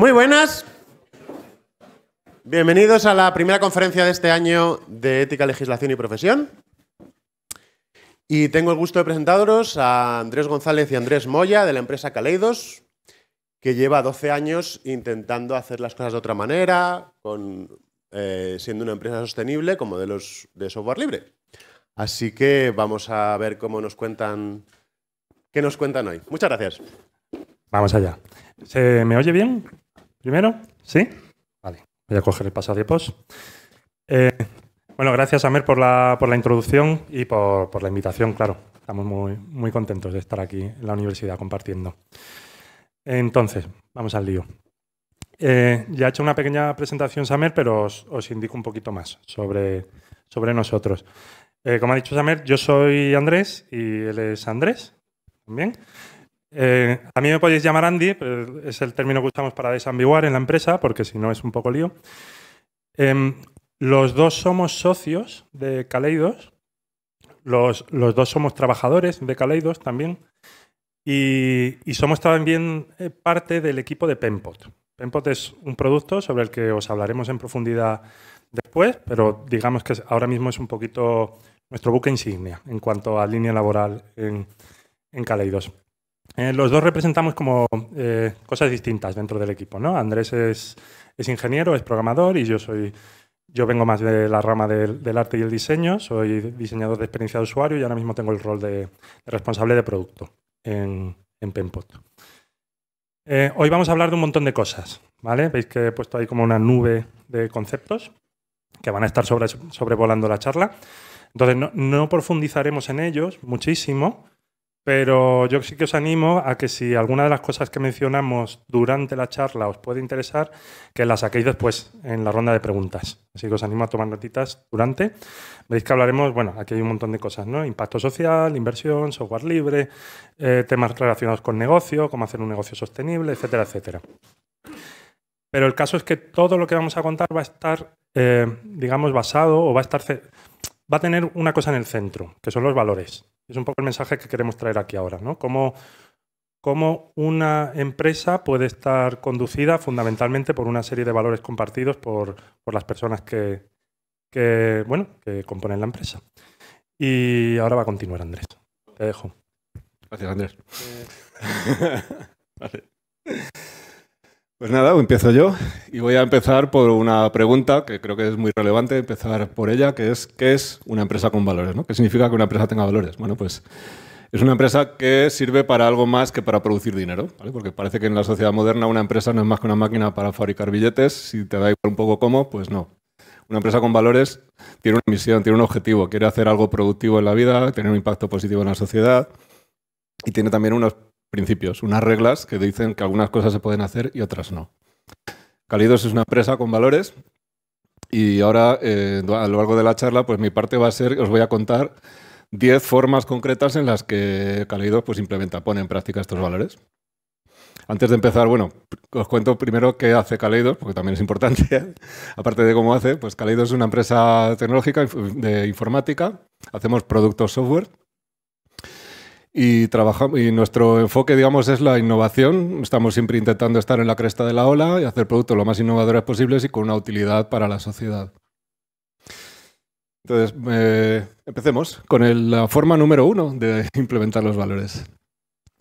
Muy buenas. Bienvenidos a la primera conferencia de este año de Ética, Legislación y Profesión. Y tengo el gusto de presentaros a Andrés González y Andrés Moya de la empresa Caleidos, que lleva 12 años intentando hacer las cosas de otra manera, eh, siendo una empresa sostenible con modelos de software libre. Así que vamos a ver cómo nos cuentan, qué nos cuentan hoy. Muchas gracias. Vamos allá. ¿Se me oye bien? primero, ¿sí? Vale, voy a coger el de Eh, bueno, gracias Samer, por la, por la introducción y por, la invitación, claro. Estamos muy, muy contentos de estar aquí en la universidad compartiendo. Entonces, vamos al lío. Eh, ya he hecho una pequeña presentación, Samer, pero os, os indico un poquito más sobre, sobre nosotros. Eh, como ha dicho Samer, yo soy Andrés y él es Andrés también. Eh, a mí me podéis llamar Andy, es el término que usamos para desambiguar en la empresa, porque si no es un poco lío. Em, los dos somos socios de Caleidos, los, los, dos somos trabajadores de Caleidos también, y, somos también eh, parte del equipo de Penpot. Pempot es un producto sobre el que os hablaremos en profundidad después, pero digamos que ahora mismo es un poquito nuestro buque insignia en cuanto a línea laboral en, en Caleidos. Eh, los dos representamos como eh, cosas distintas dentro del equipo, ¿no? Andrés es, ingeniero, es programador y yo soy... Yo vengo más de la rama del, arte y el diseño, soy diseñador de experiencia de usuario y ahora mismo tengo el rol de, responsable de producto en, en Penpot. Eh, hoy vamos a hablar de un montón de cosas, ¿vale? Veis que he puesto ahí como una nube de conceptos que van a estar sobrevolando la charla. Entonces, no, profundizaremos en ellos muchísimo, pero yo sí que os animo a que si alguna de las cosas que mencionamos durante la charla os puede interesar, que las saquéis después en la ronda de preguntas. Así que os animo a tomar notitas durante. Veis que hablaremos, bueno, aquí hay un montón de cosas, ¿no? Impacto social, inversión, software libre, eh, temas relacionados con negocio, cómo hacer un negocio sostenible, etcétera, etcétera. Pero el caso es que todo lo que vamos a contar va a estar, eh, digamos, basado o va a estar va a tener una cosa en el centro, que son los valores. Es un poco el mensaje que queremos traer aquí ahora, ¿no? Cómo, una empresa puede estar conducida fundamentalmente por una serie de valores compartidos por, las personas que, bueno, que componen la empresa. Y ahora va a continuar Andrés. Te dejo. Gracias, Andrés. Eh, Pues nada, empiezo yo y voy a empezar por una pregunta que creo que es muy relevante empezar por ella, que es ¿qué es una empresa con valores? ¿no? ¿Qué significa que una empresa tenga valores? Bueno, pues es una empresa que sirve para algo más que para producir dinero, ¿vale? porque parece que en la sociedad moderna una empresa no es más que una máquina para fabricar billetes, si te da igual un poco cómo, pues no. Una empresa con valores tiene una misión, tiene un objetivo, quiere hacer algo productivo en la vida, tener un impacto positivo en la sociedad y tiene también unos principios, unas reglas que dicen que algunas cosas se pueden hacer y otras no. Calidos es una empresa con valores y ahora eh, a lo largo de la charla, pues mi parte va a ser, os voy a contar 10 formas concretas en las que Calidos pues implementa, pone en práctica estos valores. Antes de empezar, bueno, os cuento primero qué hace Kaleidos, porque también es importante, aparte de cómo hace, pues Kaleidos es una empresa tecnológica de informática, hacemos productos software y, trabajamos, y nuestro enfoque, digamos, es la innovación. Estamos siempre intentando estar en la cresta de la ola y hacer productos lo más innovadores posibles y con una utilidad para la sociedad. Entonces, eh, empecemos con la forma número uno de implementar los valores.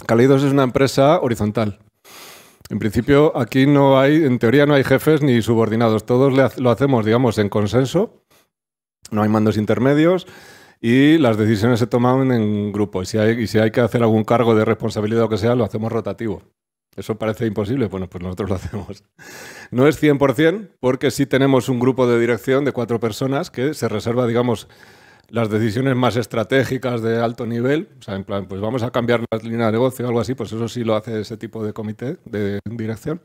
Caleidos es una empresa horizontal. En principio, aquí no hay, en teoría no hay jefes ni subordinados. Todos lo hacemos, digamos, en consenso. No hay mandos intermedios y las decisiones se toman en grupo. Y si hay, que hacer algún cargo de responsabilidad o que sea, lo hacemos rotativo. Eso parece imposible. Bueno, pues nosotros lo hacemos. No es 100%, porque sí tenemos un grupo de dirección de cuatro personas que se reserva, digamos, las decisiones más estratégicas de alto nivel. O sea, en plan, pues vamos a cambiar la línea de negocio o algo así, pues eso sí lo hace ese tipo de comité de dirección.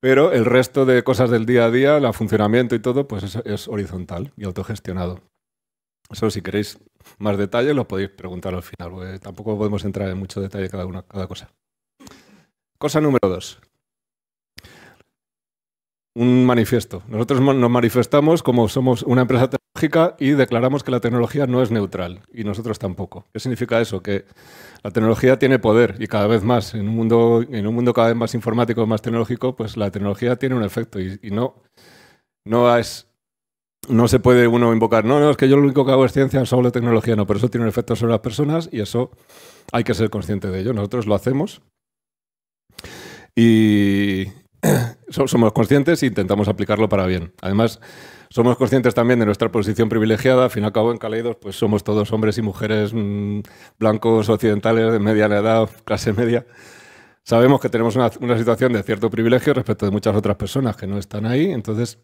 Pero el resto de cosas del día a día, el funcionamiento y todo, pues es horizontal y autogestionado. Eso, si queréis más detalle lo podéis preguntar al final, porque tampoco podemos entrar en mucho detalle cada, una, cada cosa. Cosa número dos. Un manifiesto. Nosotros nos manifestamos como somos una empresa tecnológica y declaramos que la tecnología no es neutral y nosotros tampoco. ¿Qué significa eso? Que la tecnología tiene poder y cada vez más. En un mundo, en un mundo cada vez más informático, más tecnológico, pues la tecnología tiene un efecto y, y no, no es no se puede uno invocar, no, no, es que yo lo único que hago es ciencia, solo tecnología, no, pero eso tiene un efecto sobre las personas y eso hay que ser consciente de ello. Nosotros lo hacemos y somos conscientes e intentamos aplicarlo para bien. Además, somos conscientes también de nuestra posición privilegiada. Al fin y al cabo, en Caleidos, pues somos todos hombres y mujeres mm, blancos, occidentales, de mediana edad, clase media. Sabemos que tenemos una, una situación de cierto privilegio respecto de muchas otras personas que no están ahí. Entonces,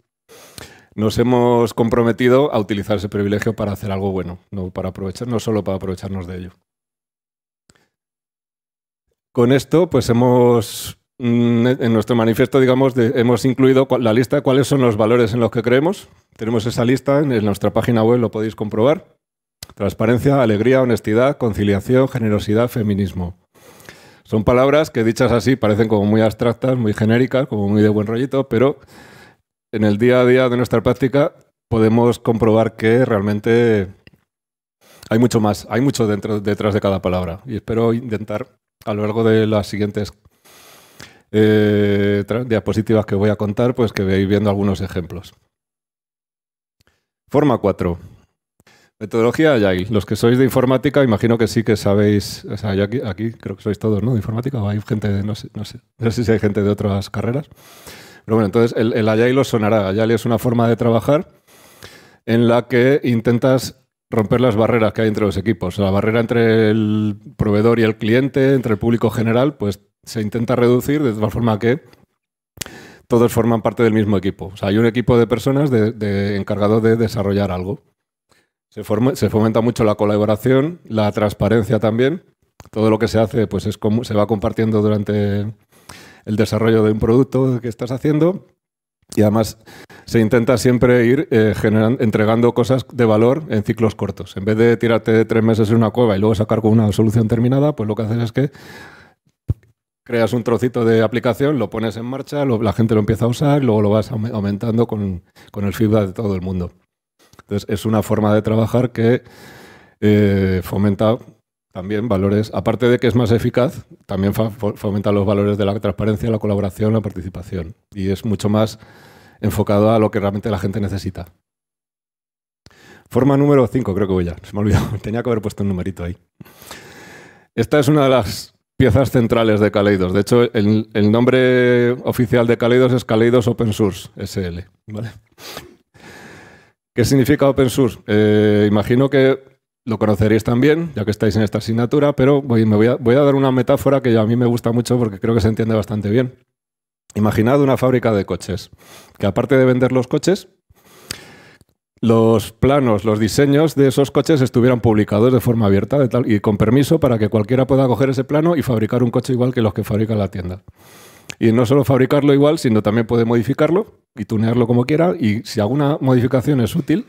nos hemos comprometido a utilizar ese privilegio para hacer algo bueno, no, para aprovechar, no solo para aprovecharnos de ello. Con esto, pues hemos, mm, en nuestro manifiesto, digamos, hemos incluido la lista de cuáles son los valores en los que creemos. Tenemos esa lista en nuestra página web, lo podéis comprobar. Transparencia, alegría, honestidad, conciliación, generosidad, feminismo. Son palabras que dichas así parecen como muy abstractas, muy genéricas, como muy de buen rollito, pero en el día a día de nuestra práctica podemos comprobar que realmente hay mucho más, hay mucho dentro, detrás de cada palabra. Y espero intentar a lo largo de las siguientes eh, diapositivas que voy a contar, pues que veáis viendo algunos ejemplos. Forma 4. Metodología Agile. Los que sois de informática, imagino que sí que sabéis. O sea, aquí, creo que sois todos, ¿no? De informática, o hay gente, de, no sé, no sé si hay gente de otras carreras. Pero bueno, entonces el, el Agile lo sonará. Agile es una forma de trabajar en la que intentas romper las barreras que hay entre los equipos. La barrera entre el proveedor y el cliente, entre el público general, pues se intenta reducir de tal forma que todos forman parte del mismo equipo. O sea, hay un equipo de personas de, de encargado de desarrollar algo. Se, se, fomenta mucho la colaboración, la transparencia también. Todo lo que se hace pues se va compartiendo durante el desarrollo de un producto que estás haciendo. Y además se intenta siempre ir eh, entregando cosas de valor en ciclos cortos. En vez de tirarte tres meses en una cueva y luego sacar con una solución terminada, pues lo que haces es que creas un trocito de aplicación, lo pones en marcha, la gente lo empieza a usar, y luego lo vas aumentando con, con, el feedback de todo el mundo. Entonces es una forma de trabajar que eh, fomenta también valores, aparte de que es más eficaz, también fomenta los valores de la transparencia, la colaboración, la participación. Y es mucho más enfocado a lo que realmente la gente necesita. Forma número 5, creo que voy ya. Se me ha olvidado. Tenía que haber puesto un numerito ahí. Esta es una de las piezas centrales de Kaleidos. De hecho, el, nombre oficial de Kaleidos es Kaleidos Open Source SL. ¿vale? ¿Qué significa open source? Eh, imagino que lo conoceréis también, ya que estáis en esta asignatura, pero voy, a, dar una metáfora que a mí me gusta mucho porque creo que se entiende bastante bien. Imaginad una fábrica de coches, que aparte de vender los coches, los planos, los diseños de esos coches estuvieran publicados de forma abierta tal, y con permiso para que cualquiera pueda coger ese plano y fabricar un coche igual que los que fabrica la tienda. Y no solo fabricarlo igual, sino también puede modificarlo y tunearlo como quiera. Y si alguna modificación es útil,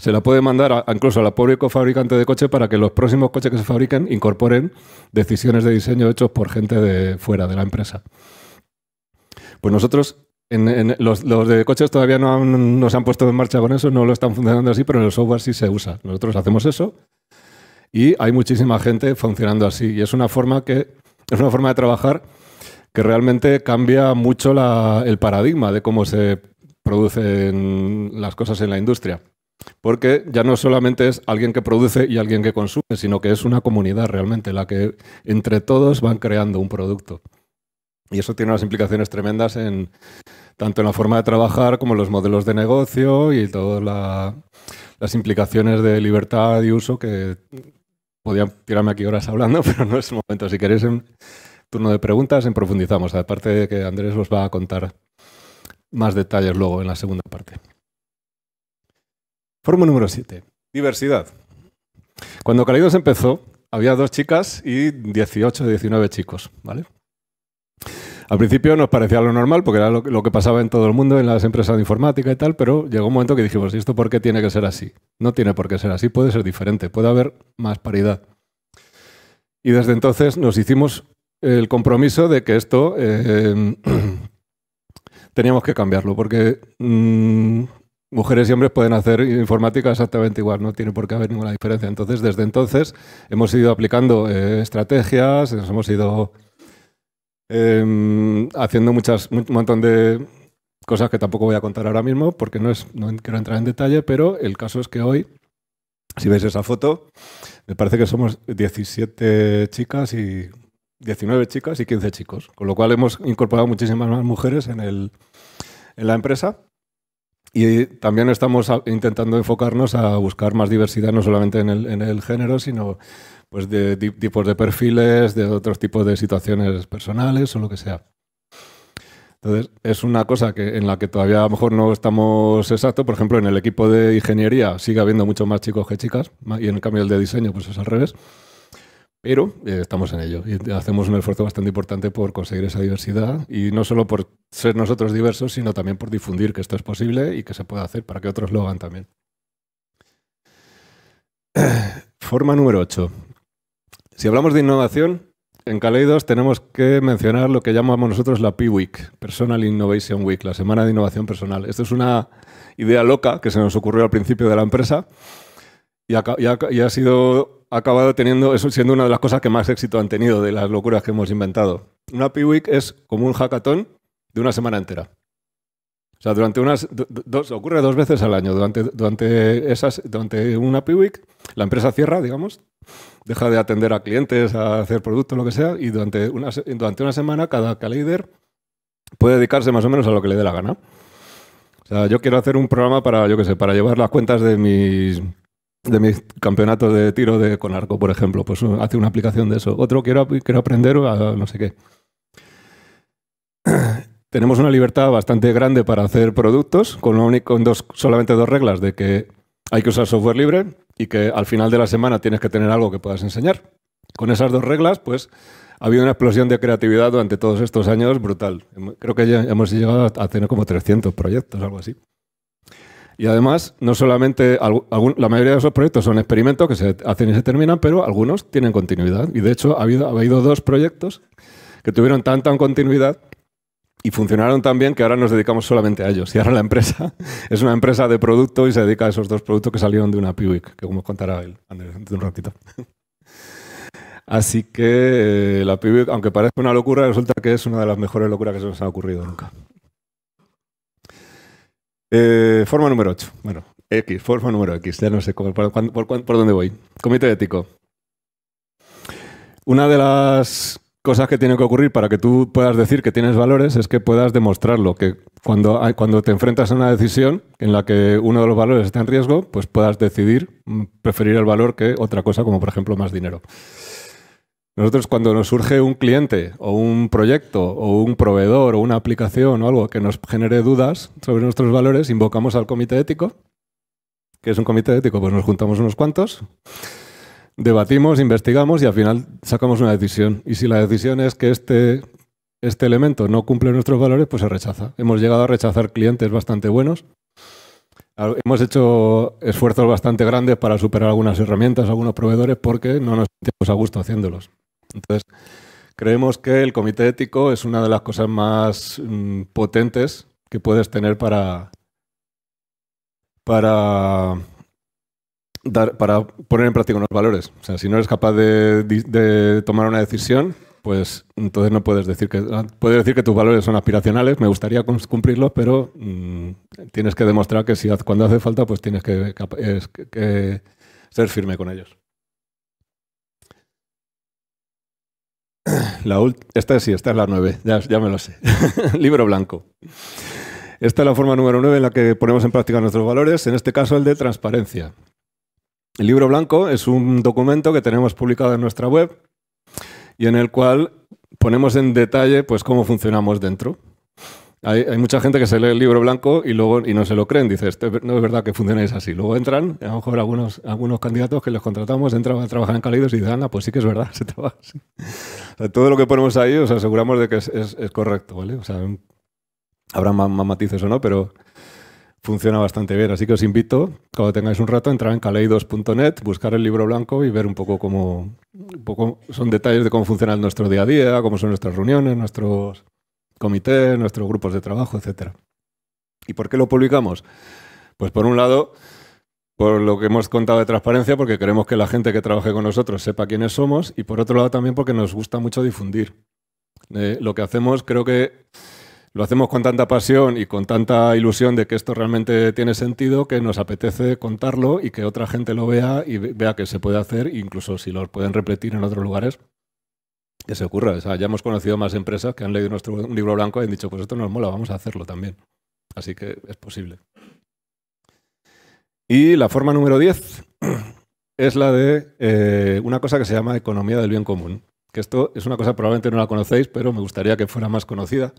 se la puede mandar incluso a la pobre fabricante de coche para que los próximos coches que se fabriquen incorporen decisiones de diseño hechos por gente de fuera de la empresa. Pues nosotros en, los, de coches todavía no, se han puesto en marcha con eso, no lo están funcionando así, pero en el software sí se usa. Nosotros hacemos eso y hay muchísima gente funcionando así. Y es una forma que es una forma de trabajar que realmente cambia mucho el paradigma de cómo se producen las cosas en la industria. Porque ya no solamente es alguien que produce y alguien que consume, sino que es una comunidad realmente la que entre todos van creando un producto. Y eso tiene unas implicaciones tremendas en tanto en la forma de trabajar como en los modelos de negocio y todas las implicaciones de libertad y uso que podían tirarme aquí horas hablando, pero no es el momento. Si queréis un turno de preguntas, en profundizamos. Aparte de que Andrés os va a contar más detalles luego en la segunda parte. Forma número 7. Diversidad. Cuando Calidos empezó, había dos chicas y 18 19 chicos, ¿vale? Al principio nos parecía lo normal, porque era lo, que pasaba en todo el mundo, en las empresas de informática y tal, pero llegó un momento que dijimos, ¿y esto por qué tiene que ser así? No tiene por qué ser así, puede ser diferente, puede haber más paridad. Y desde entonces nos hicimos el compromiso de que esto eh, teníamos que cambiarlo, porque mm, Mujeres y hombres pueden hacer informática exactamente igual, no tiene por qué haber ninguna diferencia. Entonces, desde entonces hemos ido aplicando eh, estrategias, nos hemos ido em, haciendo muchas, un montón de cosas que tampoco voy a contar ahora mismo porque no, es, quiero entrar en detalle, pero el caso es que hoy, si veis esa foto, me parece que somos 17 chicas y 19 chicas y 15 chicos, con lo cual hemos incorporado muchísimas más mujeres en la empresa. Y también estamos intentando enfocarnos a buscar más diversidad, no solamente en el, género, sino pues de, tipos de perfiles, de otros tipos de situaciones personales o lo que sea. Entonces, es una cosa que, en la que todavía a lo mejor no estamos exactos. Por ejemplo, en el equipo de ingeniería sigue habiendo mucho más chicos que chicas, y en el cambio el de diseño, pues es al revés. Pero eh, estamos en ello y hacemos un esfuerzo bastante importante por conseguir esa diversidad y no solo por ser nosotros diversos, sino también por difundir que esto es posible y que se puede hacer para que otros lo hagan también. Forma número 8. Si hablamos de innovación, en Caleidos tenemos que mencionar lo que llamamos nosotros la P-Week, Personal Innovation Week, la Semana de Innovación Personal. Esto es una idea loca que se nos ocurrió al principio de la empresa y ha sido ha acabado teniendo, eso siendo una de las cosas que más éxito han tenido de las locuras que hemos inventado. Una P-Week es como un hackatón de una semana entera. O sea, durante unas. dos, ocurre dos veces al año. Durante, durante, esas, una P-Week, la empresa cierra, digamos, deja de atender a clientes, a hacer productos, lo que sea, y durante una, durante una semana cada, cada líder puede dedicarse más o menos a lo que le dé la gana. O sea, yo quiero hacer un programa para, yo qué sé, para llevar las cuentas de mis de mis campeonatos de tiro de, con arco, por ejemplo. Pues uh, hace una aplicación de eso. Otro, quiero, quiero aprender a no sé qué. Tenemos una libertad bastante grande para hacer productos, con, con dos, solamente dos reglas, de que hay que usar software libre y que al final de la semana tienes que tener algo que puedas enseñar. Con esas dos reglas, pues ha habido una explosión de creatividad durante todos estos años brutal. Creo que ya hemos llegado a tener como 300 proyectos, algo así. Y además, no solamente la mayoría de esos proyectos son experimentos que se hacen y se terminan, pero algunos tienen continuidad. Y de hecho, ha habido, habido dos proyectos que tuvieron tanta continuidad y funcionaron tan bien que ahora nos dedicamos solamente a ellos. Y ahora la empresa es una empresa de producto y se dedica a esos dos productos que salieron de una Piwic, que como os contará él, Andrés, de un ratito. Así que eh, la Piwik, aunque parezca una locura, resulta que es una de las mejores locuras que se nos ha ocurrido nunca. Eh, forma número 8. Bueno, X, forma número X. Ya no sé por, dónde voy. Comité ético. Una de las cosas que tiene que ocurrir para que tú puedas decir que tienes valores es que puedas demostrarlo, que cuando, cuando te enfrentas a una decisión en la que uno de los valores está en riesgo, pues puedas decidir mm, preferir el valor que otra cosa, como por ejemplo más dinero. Nosotros cuando nos surge un cliente o un proyecto o un proveedor o una aplicación o algo que nos genere dudas sobre nuestros valores, invocamos al comité ético. que es un comité ético? Pues nos juntamos unos cuantos, debatimos, investigamos y al final sacamos una decisión. Y si la decisión es que este, este elemento no cumple nuestros valores, pues se rechaza. Hemos llegado a rechazar clientes bastante buenos Hemos hecho esfuerzos bastante grandes para superar algunas herramientas, algunos proveedores, porque no nos sentimos a gusto haciéndolos. Entonces, creemos que el comité ético es una de las cosas más mm, potentes que puedes tener para, para, para poner en práctica unos valores. O sea, si no eres capaz de tomar una decisión, pues entonces no puedes decir que ah, puedes decir que tus valores son aspiracionales, me gustaría cumplirlos, pero mm, tienes que demostrar que si cuando hace falta, pues tienes que, ser firme con ellos. esta sí, esta es la nueve, ya, me lo sé. Libro blanco. Esta es la forma número 9 en la que ponemos en práctica nuestros valores, en este caso el de transparencia. El libro blanco es un documento que tenemos publicado en nuestra web y en el cual ponemos en detalle pues cómo funcionamos dentro. Hay, mucha gente que se lee el libro blanco y luego y no se lo creen. Dice, este, no es verdad que funcionáis así. Luego entran, a lo mejor algunos, algunos candidatos que les contratamos entran a trabajar en Calidos y dicen, ah, pues sí que es verdad, se trabaja así. todo lo que ponemos ahí os aseguramos de que es, correcto, ¿vale? O sea, habrá más, más, matices o no, pero funciona bastante bien. Así que os invito, cuando tengáis un rato, a entrar en caleidos.net, buscar el libro blanco y ver un poco cómo son detalles de cómo funciona nuestro día a día, cómo son nuestras reuniones, nuestros comités, nuestros grupos de trabajo, etc. ¿Y por qué lo publicamos? Pues por un lado, por lo que hemos contado de transparencia, porque queremos que la gente que trabaje con nosotros sepa quiénes somos, y por otro lado también porque nos gusta mucho difundir. Eh, lo que hacemos creo que lo hacemos con tanta pasión y con tanta ilusión de que esto realmente tiene sentido que nos apetece contarlo y que otra gente lo vea y vea que se puede hacer, incluso si lo pueden repetir en otros lugares, que se ocurra. ya hemos conocido más empresas que han leído nuestro libro blanco y han dicho, pues esto nos mola, vamos a hacerlo también. Así que es posible. Y la forma número 10 es la de eh, una cosa que se llama economía del bien común. Que esto es una cosa probablemente no la conocéis, pero me gustaría que fuera más conocida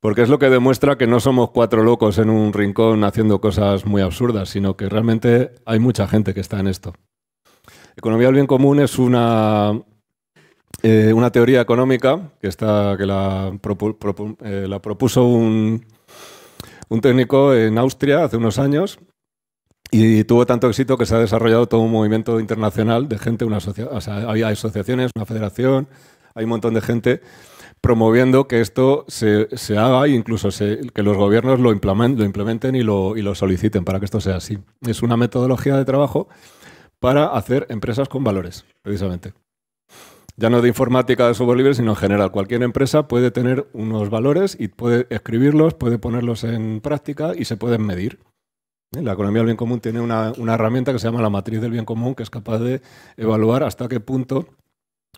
porque es lo que demuestra que no somos cuatro locos en un rincón haciendo cosas muy absurdas, sino que realmente hay mucha gente que está en esto. Economía del bien común es una, eh, una teoría económica que, está, que la, eh, propuso un, técnico en Austria hace unos años y tuvo tanto éxito que se ha desarrollado todo un movimiento internacional de gente, una hay asociaciones, una federación, hay un montón de gente promoviendo que esto se, haga e incluso que los gobiernos lo, implementen, lo implementen y lo, lo soliciten para que esto sea así. Es una metodología de trabajo para hacer empresas con valores, precisamente. Ya no de informática de software libre, sino en general. Cualquier empresa puede tener unos valores y puede escribirlos, puede ponerlos en práctica y se pueden medir. ¿Eh? La economía del bien común tiene una, una herramienta que se llama la matriz del bien común, que es capaz de evaluar hasta qué punto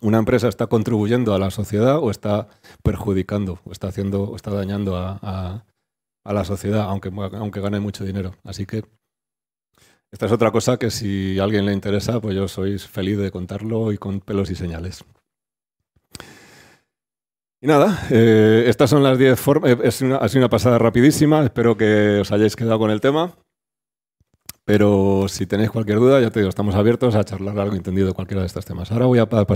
una empresa está contribuyendo a la sociedad o está perjudicando, o está haciendo, o está dañando a, la sociedad, aunque, aunque gane mucho dinero. Así que esta es otra cosa que si a alguien le interesa, pues yo soy feliz de contarlo y con pelos y señales. Y nada, eh, estas son las 10 formas. Eh, es ha sido una pasada rapidísima. Espero que os hayáis quedado con el tema. Pero si tenéis cualquier duda, ya te digo, estamos abiertos a charlar algo entendido cualquiera de estos temas. Ahora voy a, dar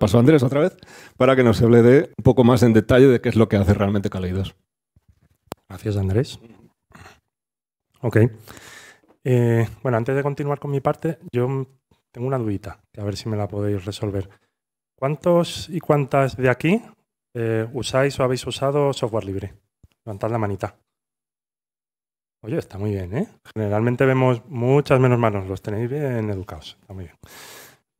paso a Andrés otra vez para que nos hable de un poco más en detalle de qué es lo que hace realmente Caleidos. Gracias, Andrés. Ok. Eh, bueno, antes de continuar con mi parte, yo tengo una dudita, a ver si me la podéis resolver. ¿Cuántos y cuántas de aquí eh, usáis o habéis usado software libre? Levantad la manita. Oye, está muy bien, ¿eh? Generalmente vemos muchas menos manos, los tenéis bien educados, está muy bien.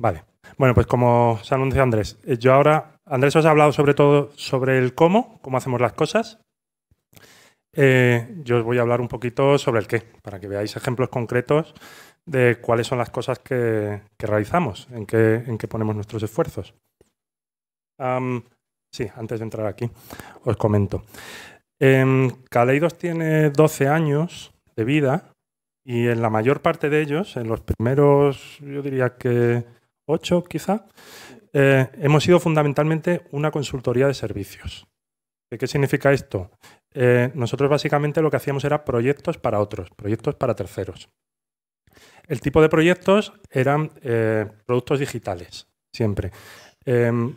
Vale. Bueno, pues como se anunció Andrés, eh, yo ahora, Andrés os ha hablado sobre todo sobre el cómo, cómo hacemos las cosas. Eh, yo os voy a hablar un poquito sobre el qué, para que veáis ejemplos concretos de cuáles son las cosas que, realizamos, en qué, ponemos nuestros esfuerzos. sí, antes de entrar aquí, os comento. Eh, Kaleidos tiene 12 años de vida y en la mayor parte de ellos, en los primeros, yo diría que 8 quizá, eh, hemos sido fundamentalmente una consultoría de servicios. ¿Qué significa esto? Eh, nosotros básicamente lo que hacíamos era proyectos para otros, proyectos para terceros. El tipo de proyectos eran eh, productos digitales, siempre. Em,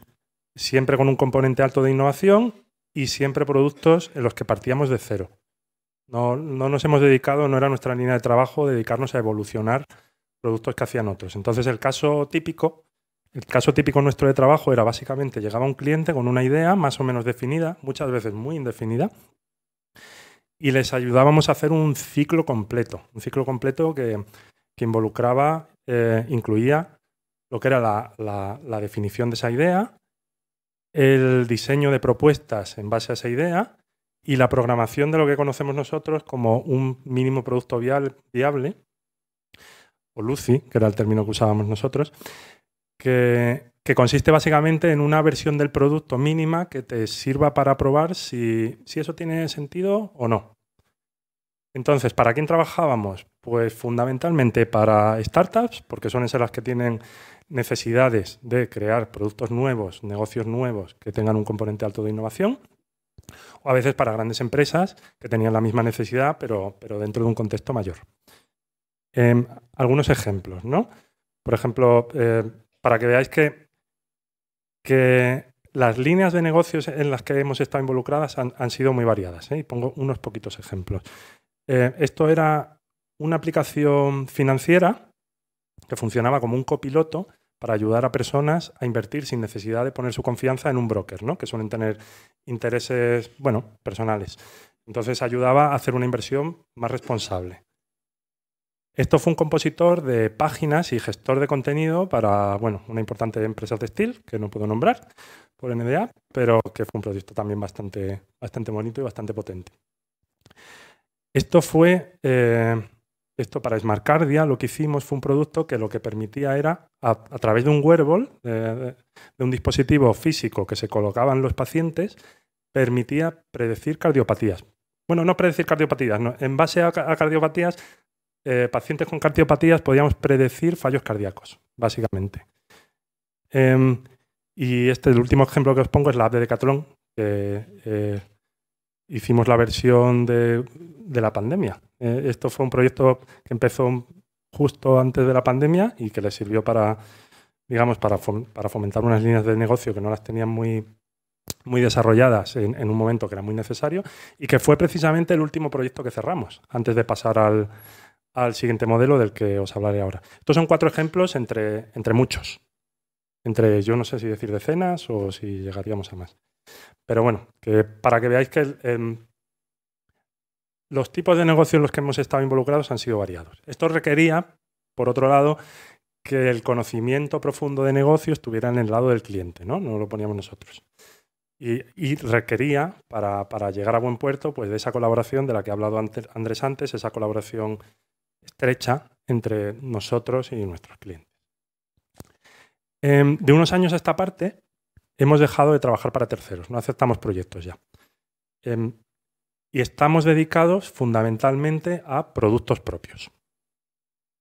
siempre con un componente alto de innovación y siempre productos en los que partíamos de cero. No, nos hemos dedicado, no era nuestra línea de trabajo dedicarnos a evolucionar productos que hacían otros. Entonces el caso típico, el caso típico nuestro de trabajo era básicamente llegaba un cliente con una idea más o menos definida, muchas veces muy indefinida, y les ayudábamos a hacer un ciclo completo, un ciclo completo que, involucraba, eh, incluía lo que era la definición de esa idea, el diseño de propuestas en base a esa idea y la programación de lo que conocemos nosotros como un mínimo producto viable, o LUCI, que era el término que usábamos nosotros, que, consiste básicamente en una versión del producto mínima que te sirva para probar si, si eso tiene sentido o no. Entonces, ¿para quién trabajábamos? Pues fundamentalmente para startups, porque son esas las que tienen necesidades de crear productos nuevos, negocios nuevos que tengan un componente alto de innovación, o a veces para grandes empresas que tenían la misma necesidad, pero, pero dentro de un contexto mayor. Em, algunos ejemplos, ¿no? Por ejemplo, eh, para que veáis que, que, las líneas de negocios en las que hemos estado involucradas han, sido muy variadas. ¿eh? Y pongo unos poquitos ejemplos. Eh, esto era una aplicación financiera que funcionaba como un copiloto para ayudar a personas a invertir sin necesidad de poner su confianza en un broker, ¿no? que suelen tener intereses, bueno, personales. Entonces ayudaba a hacer una inversión más responsable. Esto fue un compositor de páginas y gestor de contenido para, bueno, una importante empresa textil que no puedo nombrar por NDA, pero que fue un proyecto también bastante, bastante bonito y bastante potente. Esto fue eh, esto para Smartcardia lo que hicimos fue un producto que lo que permitía era, a, través de un wearable, de, un dispositivo físico que se colocaban los pacientes, permitía predecir cardiopatías. Bueno, no predecir cardiopatías, en base a, cardiopatías, eh, pacientes con cardiopatías podíamos predecir fallos cardíacos, básicamente. Em, y este, el último ejemplo que os pongo es la de Decathlon, que eh, hicimos la versión de la pandemia eh, esto fue un proyecto que empezó justo antes de la pandemia y que les sirvió para, digamos, para, para fomentar unas líneas de negocio que no las tenían muy, muy desarrolladas en, un momento que era muy necesario y que fue precisamente el último proyecto que cerramos antes de pasar al, siguiente modelo del que os hablaré ahora. Estos son cuatro ejemplos entre, entre muchos. Entre, yo no sé si decir decenas o si llegaríamos a más. Pero bueno, que para que veáis que em, los tipos de negocios en los que hemos estado involucrados han sido variados. Esto requería, por otro lado, que el conocimiento profundo de negocio estuviera en el lado del cliente, ¿no? lo poníamos nosotros. Y, requería, para, llegar a buen puerto, pues de esa colaboración de la que ha hablado Andrés antes, esa colaboración estrecha entre nosotros y nuestros clientes. Em, de unos años a esta parte, hemos dejado de trabajar para terceros, no aceptamos proyectos ya. Em, y estamos dedicados fundamentalmente a productos propios.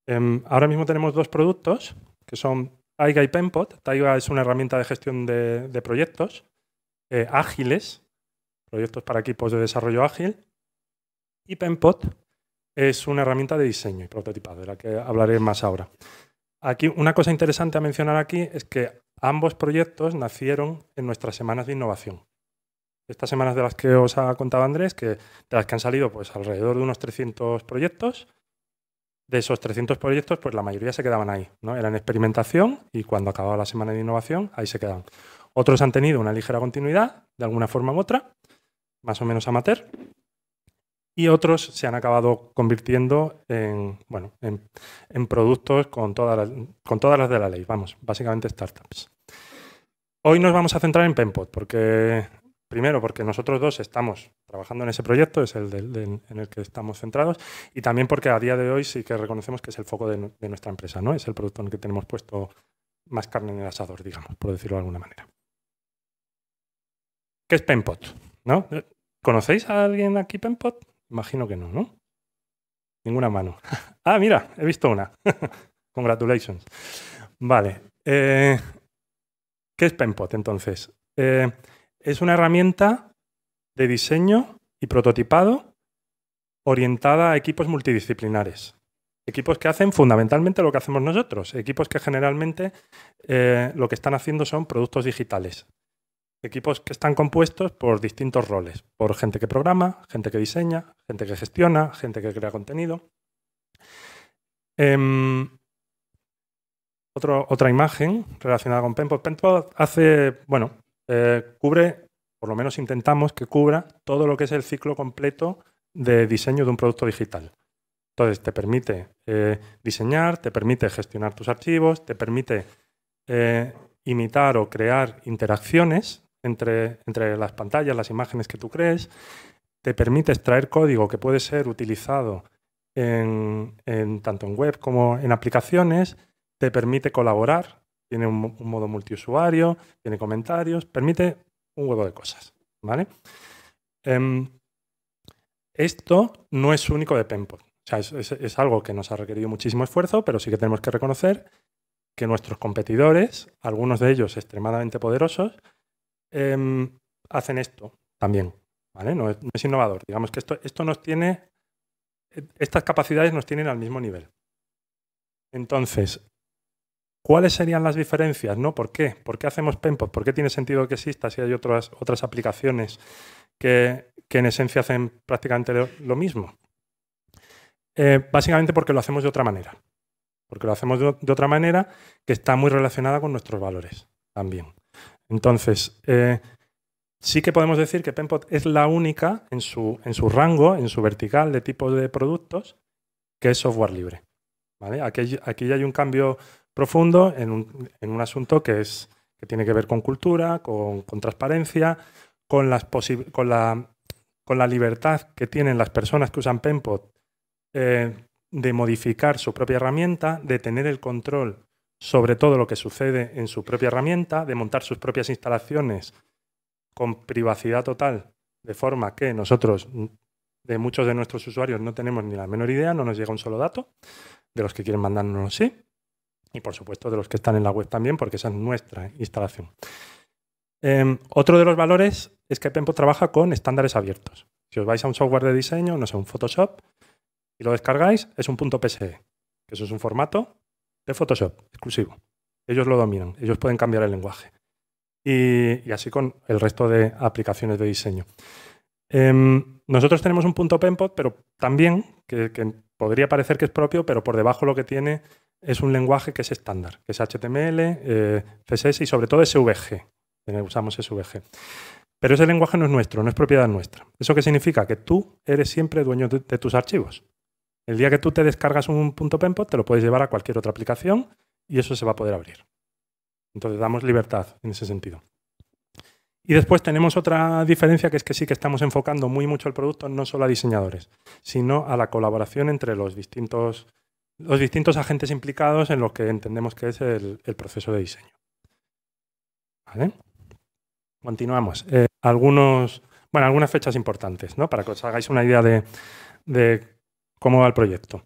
Em, ahora mismo tenemos dos productos que son Taiga y Penpot. Taiga es una herramienta de gestión de, proyectos eh, ágiles, proyectos para equipos de desarrollo ágil. Y Penpot es una herramienta de diseño y prototipado, de la que hablaré más ahora. Aquí una cosa interesante a mencionar aquí es que ambos proyectos nacieron en nuestras semanas de innovación estas semanas de las que os ha contado Andrés, que de las que han salido pues alrededor de unos 300 proyectos. De esos 300 proyectos, pues la mayoría se quedaban ahí, ¿no? Eran experimentación y cuando acababa la semana de innovación, ahí se quedaban. Otros han tenido una ligera continuidad, de alguna forma u otra, más o menos amateur, y otros se han acabado convirtiendo en, bueno, en, productos con todas, las, con todas las de la ley, vamos, básicamente startups. Hoy nos vamos a centrar en Penpot, porque Primero, porque nosotros dos estamos trabajando en ese proyecto, es el en el que estamos centrados, y también porque a día de hoy sí que reconocemos que es el foco de, nuestra empresa, ¿no? Es el producto en el que tenemos puesto más carne en el asador, digamos, por decirlo de alguna manera. ¿Qué es Penpot? ¿No? ¿Conocéis a alguien aquí Penpot? Imagino que no, ¿no? Ninguna mano. ah, mira, he visto una. Congratulations. Vale. Eh, ¿Qué es Penpot entonces? Eh, es una herramienta de diseño y prototipado orientada a equipos multidisciplinares. Equipos que hacen fundamentalmente lo que hacemos nosotros. Equipos que generalmente eh, lo que están haciendo son productos digitales. Equipos que están compuestos por distintos roles. Por gente que programa, gente que diseña, gente que gestiona, gente que crea contenido. Em, otra imagen relacionada con Penpot. hace, bueno, eh, cubre, por lo menos intentamos que cubra todo lo que es el ciclo completo de diseño de un producto digital. Entonces, te permite eh, diseñar, te permite gestionar tus archivos, te permite eh, imitar o crear interacciones entre, entre las pantallas, las imágenes que tú crees, te permite extraer código que puede ser utilizado tanto en web como en aplicaciones, te permite colaborar tiene un, modo multiusuario, tiene comentarios, permite un huevo de cosas. ¿vale? Em, esto no es único de Penpot. es, algo que nos ha requerido muchísimo esfuerzo, pero sí que tenemos que reconocer que nuestros competidores, algunos de ellos extremadamente poderosos, em, hacen esto también. No, es, innovador. Digamos que esto, esto nos tiene, e-, estas capacidades nos tienen al mismo nivel. Entonces, ¿Cuáles serían las diferencias? ¿No? ¿Por qué? ¿Por qué hacemos PenPod? Pues ¿Por qué tiene sentido que exista si hay otras, otras aplicaciones que, en esencia hacen prácticamente lo, mismo? Eh, básicamente porque lo hacemos de otra manera. Porque lo hacemos de, otra manera que está muy relacionada con nuestros valores también. Entonces, eh, sí que podemos decir que PEMPOT es la única en su, en su rango, en su vertical de tipos de productos, que es software libre. ¿Vale? Aquí, aquí, hay un cambio profundo en un, en un asunto que, es, que tiene que ver con cultura, con, transparencia, con, las con, la, con la libertad que tienen las personas que usan Penpot eh, de modificar su propia herramienta, de tener el control sobre todo lo que sucede en su propia herramienta, de montar sus propias instalaciones con privacidad total, de forma que nosotros, de muchos de nuestros usuarios, no tenemos ni la menor idea, no nos llega un solo dato, de los que quieren mandarnos sí y por supuesto de los que están en la web también, porque esa es nuestra ¿eh? instalación. Em, otro de los valores es que Pempo trabaja con estándares abiertos. Si os vais a un software de diseño, no sé, un Photoshop, y lo descargáis, es un punto PSE, que eso es un formato de Photoshop exclusivo. Ellos lo dominan, ellos pueden cambiar el lenguaje. Y, así con el resto de aplicaciones de diseño. Em, nosotros tenemos un punto PenPod, pero también, que podría parecer que es propio, pero por debajo lo que tiene es un lenguaje que es estándar, que es HTML, eh, CSS y sobre todo SVG. Usamos SVG. Pero ese lenguaje no es nuestro, no es propiedad nuestra. ¿Eso qué significa? Que tú eres siempre dueño de, tus archivos. El día que tú te descargas un punto .penpot, te lo puedes llevar a cualquier otra aplicación y eso se va a poder abrir. Entonces damos libertad en ese sentido. Y después tenemos otra diferencia que es que sí que estamos enfocando muy mucho el producto no solo a diseñadores, sino a la colaboración entre los distintos los distintos agentes implicados en lo que entendemos que es el, proceso de diseño. Continuamos. Eh, algunos, bueno, algunas fechas importantes, ¿no? Para que os hagáis una idea de, cómo va el proyecto.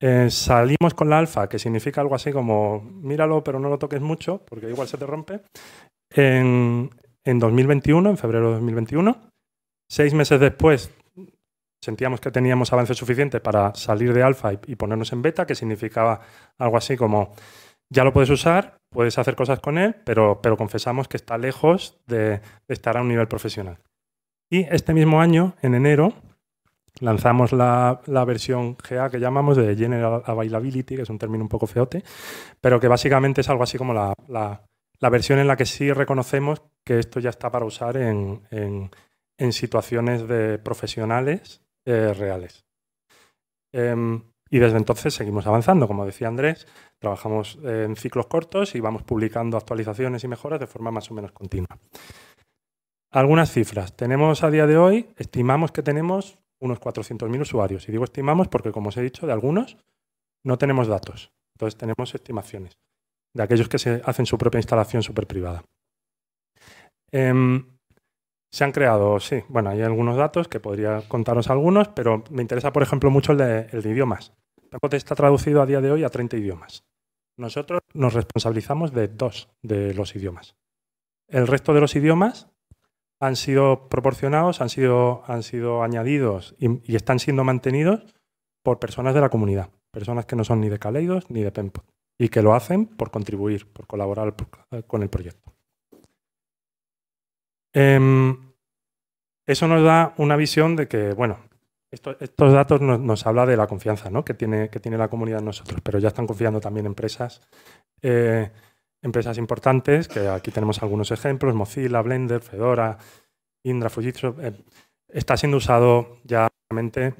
Eh, salimos con la alfa, que significa algo así como míralo, pero no lo toques mucho, porque igual se te rompe. En, en 2021, en febrero de 2021. Seis meses después sentíamos que teníamos avance suficiente para salir de alfa y, ponernos en beta, que significaba algo así como, ya lo puedes usar, puedes hacer cosas con él, pero, pero confesamos que está lejos de, estar a un nivel profesional. Y este mismo año, en enero, lanzamos la, versión GA que llamamos de General Availability, que es un término un poco feote, pero que básicamente es algo así como la, versión en la que sí reconocemos que esto ya está para usar en, en situaciones de profesionales eh, reales. Em, y desde entonces seguimos avanzando, como decía Andrés, trabajamos en ciclos cortos y vamos publicando actualizaciones y mejoras de forma más o menos continua. Algunas cifras. Tenemos a día de hoy, estimamos que tenemos unos 400.000 usuarios. Y digo estimamos porque, como os he dicho, de algunos no tenemos datos. Entonces tenemos estimaciones de aquellos que se hacen su propia instalación súper privada. Em, se han creado, sí. Bueno, hay algunos datos que podría contaros algunos, pero me interesa, por ejemplo, mucho el de, el de idiomas. Tampoco está traducido a día de hoy a 30 idiomas. Nosotros nos responsabilizamos de dos de los idiomas. El resto de los idiomas han sido proporcionados, han sido, han sido añadidos y, están siendo mantenidos por personas de la comunidad, personas que no son ni de Caleidos ni de Pempo y que lo hacen por contribuir, por colaborar eh, con el proyecto. Em, eso nos da una visión de que, bueno, estos datos nos, hablan habla de la confianza ¿no? que, tiene, que tiene la comunidad en nosotros, pero ya están confiando también empresas, eh, empresas importantes, que aquí tenemos algunos ejemplos, Mozilla, Blender, Fedora, Indra, Fujitsu. Eh, está siendo usado ya realmente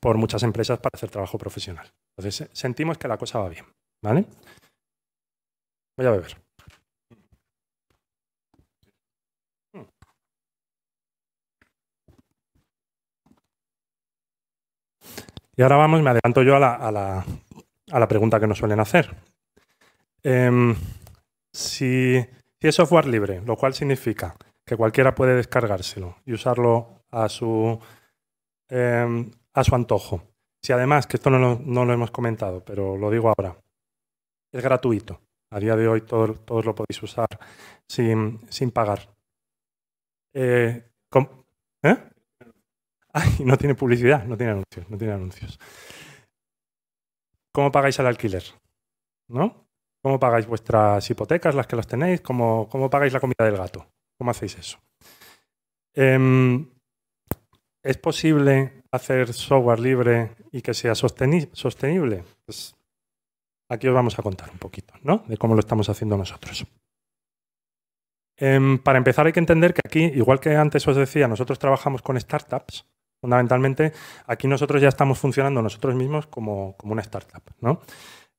por muchas empresas para hacer trabajo profesional. Entonces sentimos que la cosa va bien, ¿vale? Voy a beber. Y ahora vamos, me adelanto yo a la, pregunta que nos suelen hacer. Em, si, es software libre, lo cual significa que cualquiera puede descargárselo y usarlo a su, em, a su antojo. Si además, que esto no lo, hemos comentado, pero lo digo ahora, es gratuito. A día de hoy todos lo podéis usar sin, pagar. Eh, no tiene publicidad, no tiene anuncios, no tiene anuncios. ¿Cómo pagáis el alquiler? ¿No? ¿Cómo pagáis vuestras hipotecas, las que las tenéis? ¿Cómo, pagáis la comida del gato? ¿Cómo hacéis eso? Em, ¿Es posible hacer software libre y que sea sostenible? Pues aquí os vamos a contar un poquito, ¿no? De cómo lo estamos haciendo nosotros. Em, para empezar hay que entender que aquí, igual que antes os decía, nosotros trabajamos con startups, Fundamentalmente, aquí nosotros ya estamos funcionando nosotros mismos como, una startup.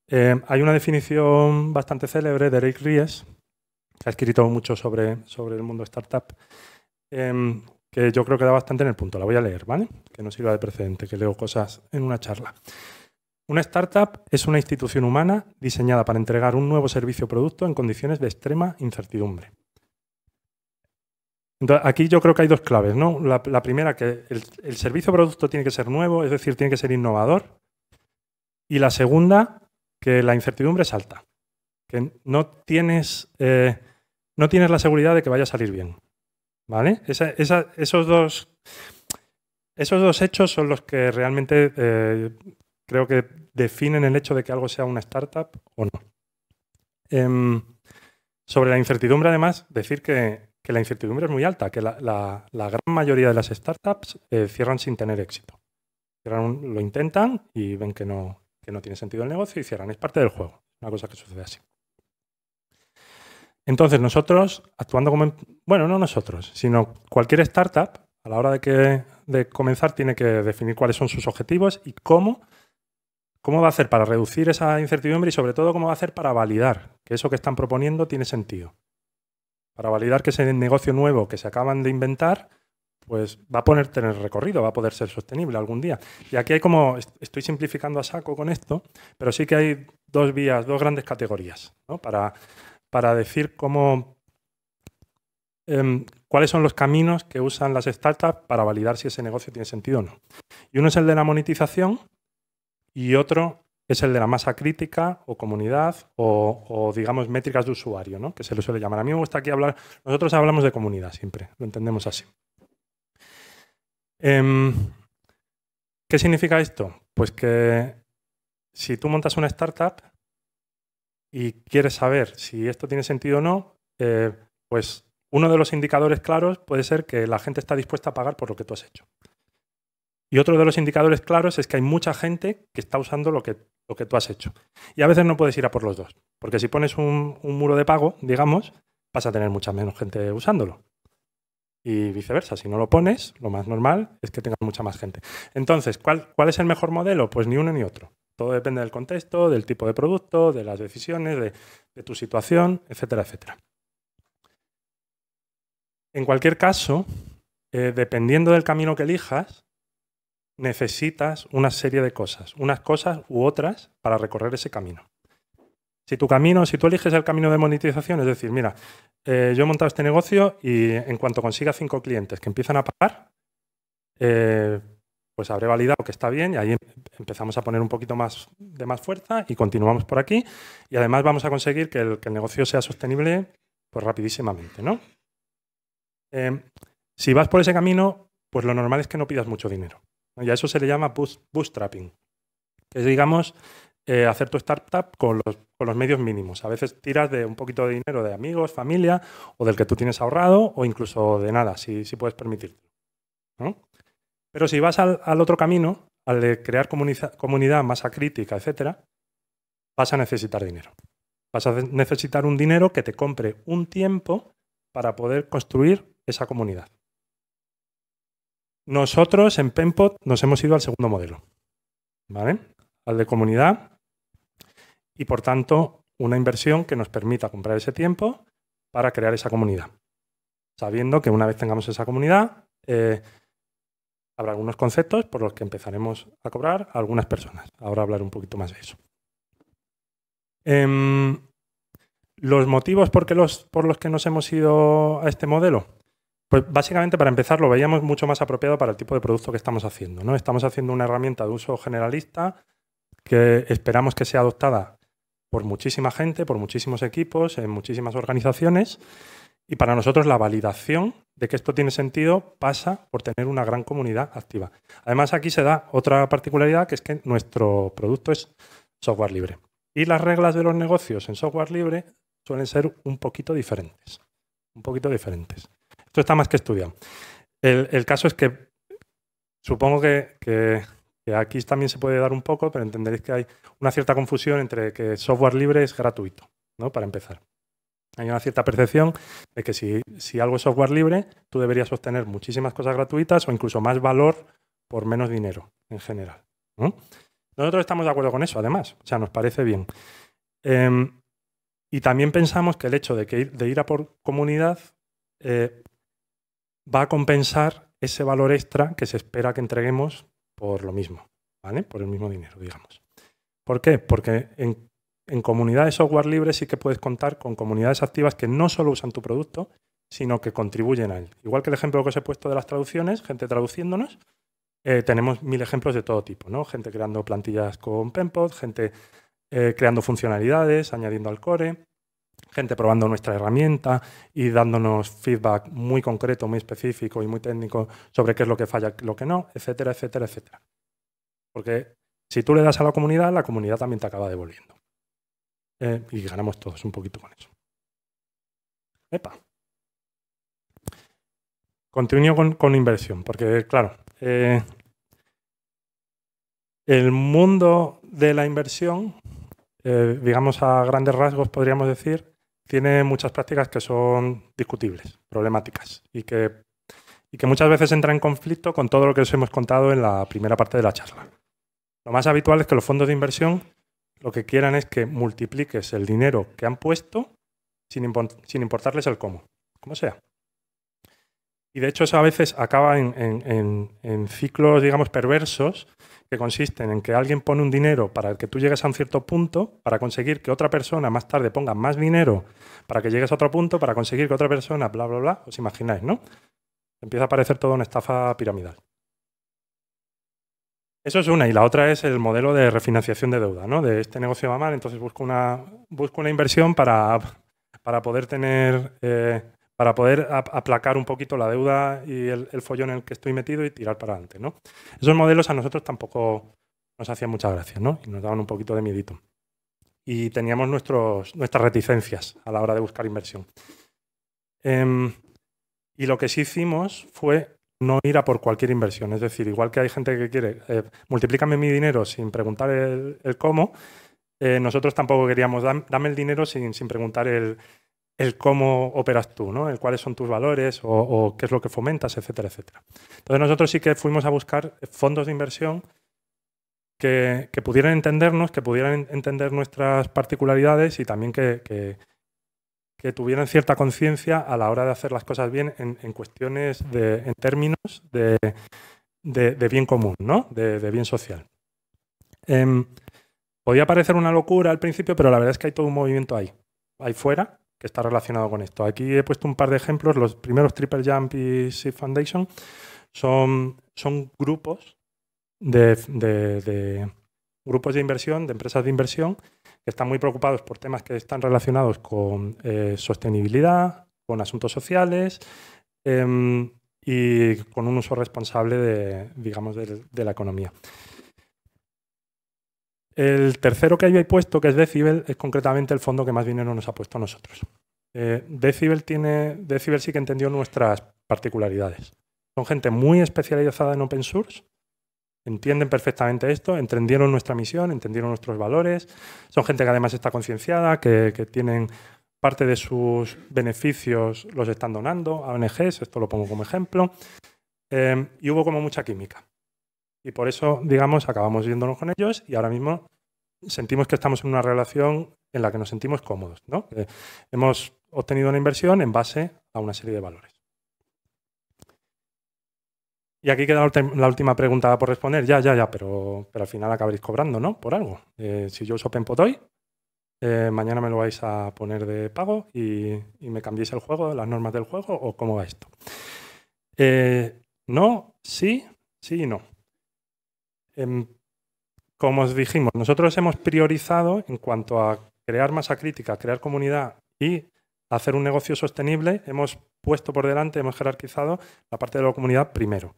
Eh, hay una definición bastante célebre de Eric Ries, que ha escrito mucho sobre, sobre el mundo startup, em, que yo creo que da bastante en el punto. La voy a leer, ¿vale? Que no sirva de precedente, que leo cosas en una charla. Una startup es una institución humana diseñada para entregar un nuevo servicio o producto en condiciones de extrema incertidumbre aquí yo creo que hay dos claves, ¿no? La, primera, que el, servicio producto tiene que ser nuevo, es decir, tiene que ser innovador. Y la segunda, que la incertidumbre es alta, que no tienes, eh, no tienes la seguridad de que vaya a salir bien. ¿Vale? esos, dos, esos dos hechos son los que realmente eh, creo que definen el hecho de que algo sea una startup o no. Em, sobre la incertidumbre, además, decir que que la incertidumbre es muy alta, que la, gran mayoría de las startups eh, cierran sin tener éxito. lo intentan y ven que no, no tiene sentido el negocio y cierran. Es parte del juego, una cosa que sucede así. Entonces nosotros, actuando como... Em, bueno, no nosotros, sino cualquier startup, a la hora de, que, de comenzar, tiene que definir cuáles son sus objetivos y cómo, cómo va a hacer para reducir esa incertidumbre y sobre todo cómo va a hacer para validar que eso que están proponiendo tiene sentido para validar que ese negocio nuevo que se acaban de inventar, pues va a en el recorrido, va a poder ser sostenible algún día. Y aquí hay como, estoy simplificando a saco con esto, pero sí que hay dos vías, dos grandes categorías, ¿no? para, para decir cómo, em, cuáles son los caminos que usan las startups para validar si ese negocio tiene sentido o no. Y uno es el de la monetización y otro es el de la masa crítica o comunidad o, digamos, métricas de usuario, ¿no? que se le suele llamar. A mí me gusta aquí hablar, nosotros hablamos de comunidad siempre, lo entendemos así. Em, ¿Qué significa esto? Pues que si tú montas una startup y quieres saber si esto tiene sentido o no, eh, pues uno de los indicadores claros puede ser que la gente está dispuesta a pagar por lo que tú has hecho. Y otro de los indicadores claros es que hay mucha gente que está usando lo que, lo que tú has hecho. Y a veces no puedes ir a por los dos, porque si pones un, muro de pago, digamos, vas a tener mucha menos gente usándolo. Y viceversa, si no lo pones, lo más normal es que tengas mucha más gente. Entonces, ¿cuál, es el mejor modelo? Pues ni uno ni otro. Todo depende del contexto, del tipo de producto, de las decisiones, de, tu situación, etcétera, etcétera. En cualquier caso, eh, dependiendo del camino que elijas, necesitas una serie de cosas, unas cosas u otras para recorrer ese camino. Si tu camino, si tú eliges el camino de monetización, es decir, mira, eh, yo he montado este negocio y en cuanto consiga cinco clientes que empiezan a pagar, eh, pues habré validado que está bien y ahí em, empezamos a poner un poquito más de más fuerza y continuamos por aquí y además vamos a conseguir que el, negocio sea sostenible pues rapidísimamente, ¿no? Eh, si vas por ese camino, pues lo normal es que no pidas mucho dinero. Y a eso se le llama bootstrapping, es, digamos, eh, hacer tu startup con los, medios mínimos. A veces tiras de un poquito de dinero de amigos, familia, o del que tú tienes ahorrado, o incluso de nada, si, puedes permitirte. Pero si vas al, al, otro camino, al de crear comunidad, masa crítica, etcétera, vas a necesitar dinero. Vas a necesitar un dinero que te compre un tiempo para poder construir esa comunidad. Nosotros en Penpot nos hemos ido al segundo modelo, ¿vale? Al de comunidad y por tanto una inversión que nos permita comprar ese tiempo para crear esa comunidad. Sabiendo que una vez tengamos esa comunidad, eh, habrá algunos conceptos por los que empezaremos a cobrar a algunas personas. Ahora hablaré un poquito más de eso. Em, los motivos por, los, por los que nos hemos ido a este modelo pues básicamente para empezar lo veíamos mucho más apropiado para el tipo de producto que estamos haciendo. ¿no? Estamos haciendo una herramienta de uso generalista que esperamos que sea adoptada por muchísima gente, por muchísimos equipos, en muchísimas organizaciones. Y para nosotros la validación de que esto tiene sentido pasa por tener una gran comunidad activa. Además aquí se da otra particularidad que es que nuestro producto es software libre. Y las reglas de los negocios en software libre suelen ser un poquito diferentes. Un poquito diferentes. Esto está más que estudiado. El, caso es que supongo que, aquí también se puede dar un poco, pero entenderéis que hay una cierta confusión entre que software libre es gratuito, ¿no? Para empezar. Hay una cierta percepción de que si, algo es software libre, tú deberías obtener muchísimas cosas gratuitas o incluso más valor por menos dinero en general. Nosotros estamos de acuerdo con eso, además. O sea, nos parece bien. Em, y también pensamos que el hecho de, ir, a por comunidad eh, va a compensar ese valor extra que se espera que entreguemos por lo mismo, ¿vale? Por el mismo dinero, digamos. ¿Por qué? Porque en, comunidades software libre sí que puedes contar con comunidades activas que no solo usan tu producto, sino que contribuyen a él. Igual que el ejemplo que os he puesto de las traducciones, gente traduciéndonos, eh, tenemos mil ejemplos de todo tipo, ¿no? Gente creando plantillas con Penpod, gente eh, creando funcionalidades, añadiendo al core, gente probando nuestra herramienta y dándonos feedback muy concreto, muy específico y muy técnico sobre qué es lo que falla, lo que no, etcétera, etcétera, etcétera. Porque si tú le das a la comunidad, la comunidad también te acaba devolviendo. Eh, y ganamos todos un poquito con eso. Epa. Continúo con, con inversión, porque claro, eh, el mundo de la inversión, eh, digamos a grandes rasgos podríamos decir, tiene muchas prácticas que son discutibles, problemáticas, y que, y que muchas veces entran en conflicto con todo lo que os hemos contado en la primera parte de la charla. Lo más habitual es que los fondos de inversión lo que quieran es que multipliques el dinero que han puesto sin, importarles el cómo, como sea. Y de hecho eso a veces acaba en ciclos, digamos, perversos, que consisten en que alguien pone un dinero para que tú llegues a un cierto punto, para conseguir que otra persona más tarde ponga más dinero para que llegues a otro punto, para conseguir que otra persona, bla, bla, bla, os imagináis, ¿no? Empieza a parecer toda una estafa piramidal. Eso es una, y la otra es el modelo de refinanciación de deuda, ¿no? De este negocio va mal, entonces busco una, busco una inversión para, poder tener eh, para poder aplacar un poquito la deuda y el, follón en el que estoy metido y tirar para adelante. Esos modelos a nosotros tampoco nos hacían mucha gracia ¿no? y nos daban un poquito de miedito. Y teníamos nuestras reticencias a la hora de buscar inversión. Em, y lo que sí hicimos fue no ir a por cualquier inversión. Es decir, igual que hay gente que quiere, eh, multiplícame mi dinero sin preguntar el, cómo, eh, nosotros tampoco queríamos, dame el dinero sin, sin preguntar el, el cómo operas tú, ¿no? El cuáles son tus valores o, qué es lo que fomentas, etcétera, etcétera. Entonces nosotros sí que fuimos a buscar fondos de inversión que, pudieran entendernos, que pudieran entender nuestras particularidades y también que, tuvieran cierta conciencia a la hora de hacer las cosas bien en, cuestiones en términos de, bien común, De, bien social. Em, podía parecer una locura al principio, pero la verdad es que hay todo un movimiento ahí, ahí fuera, que está relacionado con esto. Aquí he puesto un par de ejemplos. Los primeros Triple Jump y Shift Foundation son, grupos de, grupos de inversión, de empresas de inversión, que están muy preocupados por temas que están relacionados con eh, sostenibilidad, con asuntos sociales em, y con un uso responsable digamos, de la economía. El tercero que hay puesto, que es Decibel, es concretamente el fondo que más dinero nos ha puesto a nosotros. Eh, Decibel, tiene, Decibel sí que entendió nuestras particularidades. Son gente muy especializada en open source, entienden perfectamente esto, entendieron nuestra misión, entendieron nuestros valores, son gente que además está concienciada, que, tienen parte de sus beneficios los están donando a ONGs, esto lo pongo como ejemplo, eh, y hubo como mucha química. Y por eso, digamos, acabamos yéndonos con ellos y ahora mismo sentimos que estamos en una relación en la que nos sentimos cómodos. ¿no? hemos obtenido una inversión en base a una serie de valores. Y aquí queda la última pregunta por responder. Ya, ya, ya, pero, pero al final acabaréis cobrando, ¿no? Por algo. Eh, si yo uso Penpotoy, eh, mañana me lo vais a poner de pago y, y, me cambiéis el juego, las normas del juego o cómo va esto. Eh, no, sí, sí y no. Em, como os dijimos, nosotros hemos priorizado en cuanto a crear masa crítica, crear comunidad y hacer un negocio sostenible, hemos puesto por delante, hemos jerarquizado la parte de la comunidad primero.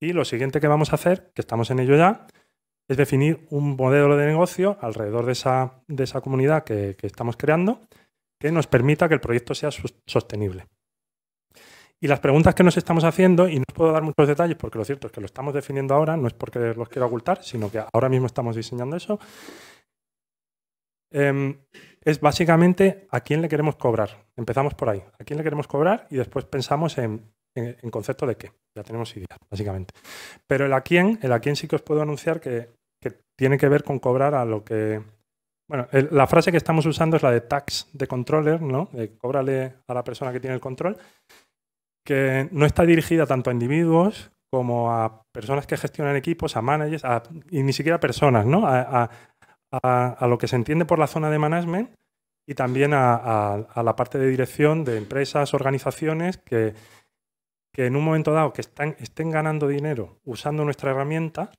Y lo siguiente que vamos a hacer, que estamos en ello ya, es definir un modelo de negocio alrededor de esa, comunidad que estamos creando que nos permita que el proyecto sea sostenible. Y las preguntas que nos estamos haciendo, y no os puedo dar muchos detalles porque lo cierto es que lo estamos definiendo ahora, no es porque los quiero ocultar, sino que ahora mismo estamos diseñando eso, em, es básicamente a quién le queremos cobrar. Empezamos por ahí. ¿A quién le queremos cobrar? Y después pensamos en, en, concepto de qué. Ya tenemos ideas, básicamente. Pero el a quién, el a quién sí que os puedo anunciar que, tiene que ver con cobrar a lo que... Bueno, la frase que estamos usando es la de tax de controller, ¿no? De cóbrale a la persona que tiene el control que no está dirigida tanto a individuos como a personas que gestionan equipos, a managers, y ni siquiera personas, ¿no? A, a, a, lo que se entiende por la zona de management y también a, la parte de dirección de empresas, organizaciones que, en un momento dado que están, estén ganando dinero usando nuestra herramienta,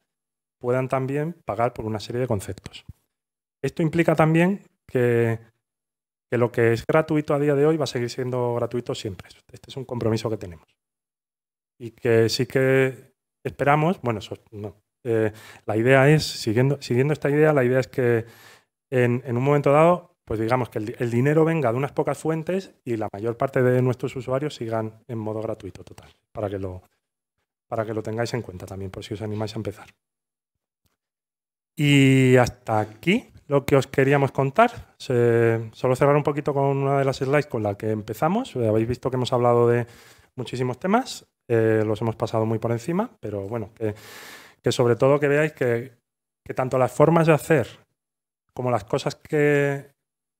puedan también pagar por una serie de conceptos. Esto implica también que que lo que es gratuito a día de hoy va a seguir siendo gratuito siempre. Este es un compromiso que tenemos. Y que sí que esperamos, bueno, eh, la idea es, siguiendo, siguiendo esta idea, la idea es que en, un momento dado, pues digamos que el, el, dinero venga de unas pocas fuentes y la mayor parte de nuestros usuarios sigan en modo gratuito total, para que lo, para que lo tengáis en cuenta también, por si os animáis a empezar. Y hasta aquí lo que os queríamos contar. Se, solo cerrar un poquito con una de las slides con la que empezamos. Eh, habéis visto que hemos hablado de muchísimos temas, eh, los hemos pasado muy por encima, pero bueno, que, sobre todo que veáis que, tanto las formas de hacer como las cosas que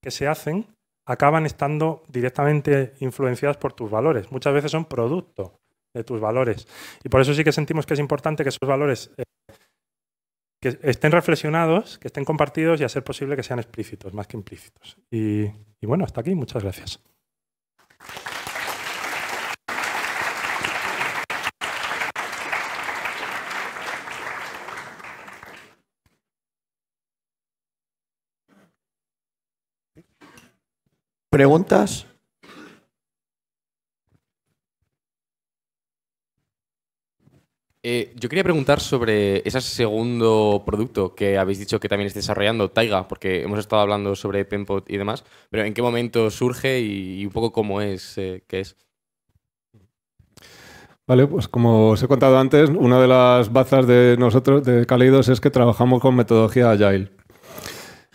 se hacen acaban estando directamente influenciadas por tus valores. Muchas veces son producto de tus valores. Y por eso sí que sentimos que es importante que esos valores eh, que estén reflexionados, que estén compartidos y a ser posible que sean explícitos, más que implícitos. Y, y bueno, hasta aquí. Muchas gracias. ¿Preguntas? Eh, yo quería preguntar sobre ese segundo producto que habéis dicho que también está desarrollando, Taiga, porque hemos estado hablando sobre Penpot y demás, pero ¿en qué momento surge y, un poco cómo es, eh, qué es? Vale, pues como os he contado antes, una de las bazas de nosotros, de Caleidos, es que trabajamos con metodología Agile.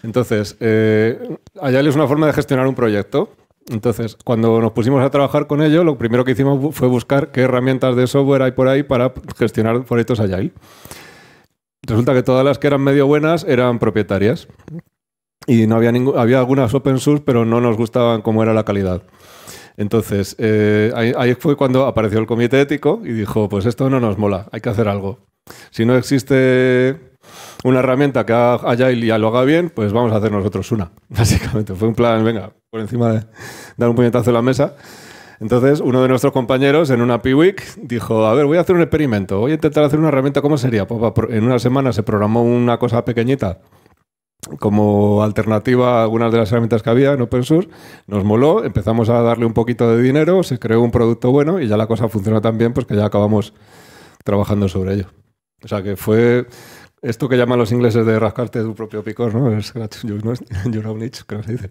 Entonces, eh, Agile es una forma de gestionar un proyecto. Entonces, cuando nos pusimos a trabajar con ello, lo primero que hicimos fue buscar qué herramientas de software hay por ahí para gestionar proyectos Agile. Resulta que todas las que eran medio buenas eran propietarias. Y no había, había algunas open source, pero no nos gustaban cómo era la calidad. Entonces, eh, ahí, fue cuando apareció el comité ético y dijo, pues esto no nos mola, hay que hacer algo. Si no existe una herramienta que haya y ya lo haga bien, pues vamos a hacer nosotros una, básicamente. Fue un plan, venga, por encima de dar un puñetazo en la mesa. Entonces, uno de nuestros compañeros en una P-Week dijo, a ver, voy a hacer un experimento, voy a intentar hacer una herramienta, ¿cómo sería? Pues, en una semana se programó una cosa pequeñita como alternativa a algunas de las herramientas que había en open source, nos moló, empezamos a darle un poquito de dinero, se creó un producto bueno y ya la cosa funciona tan bien pues que ya acabamos trabajando sobre ello. O sea que fue esto que llaman los ingleses de rascarte tu propio picor, ¿no? Es que se dice.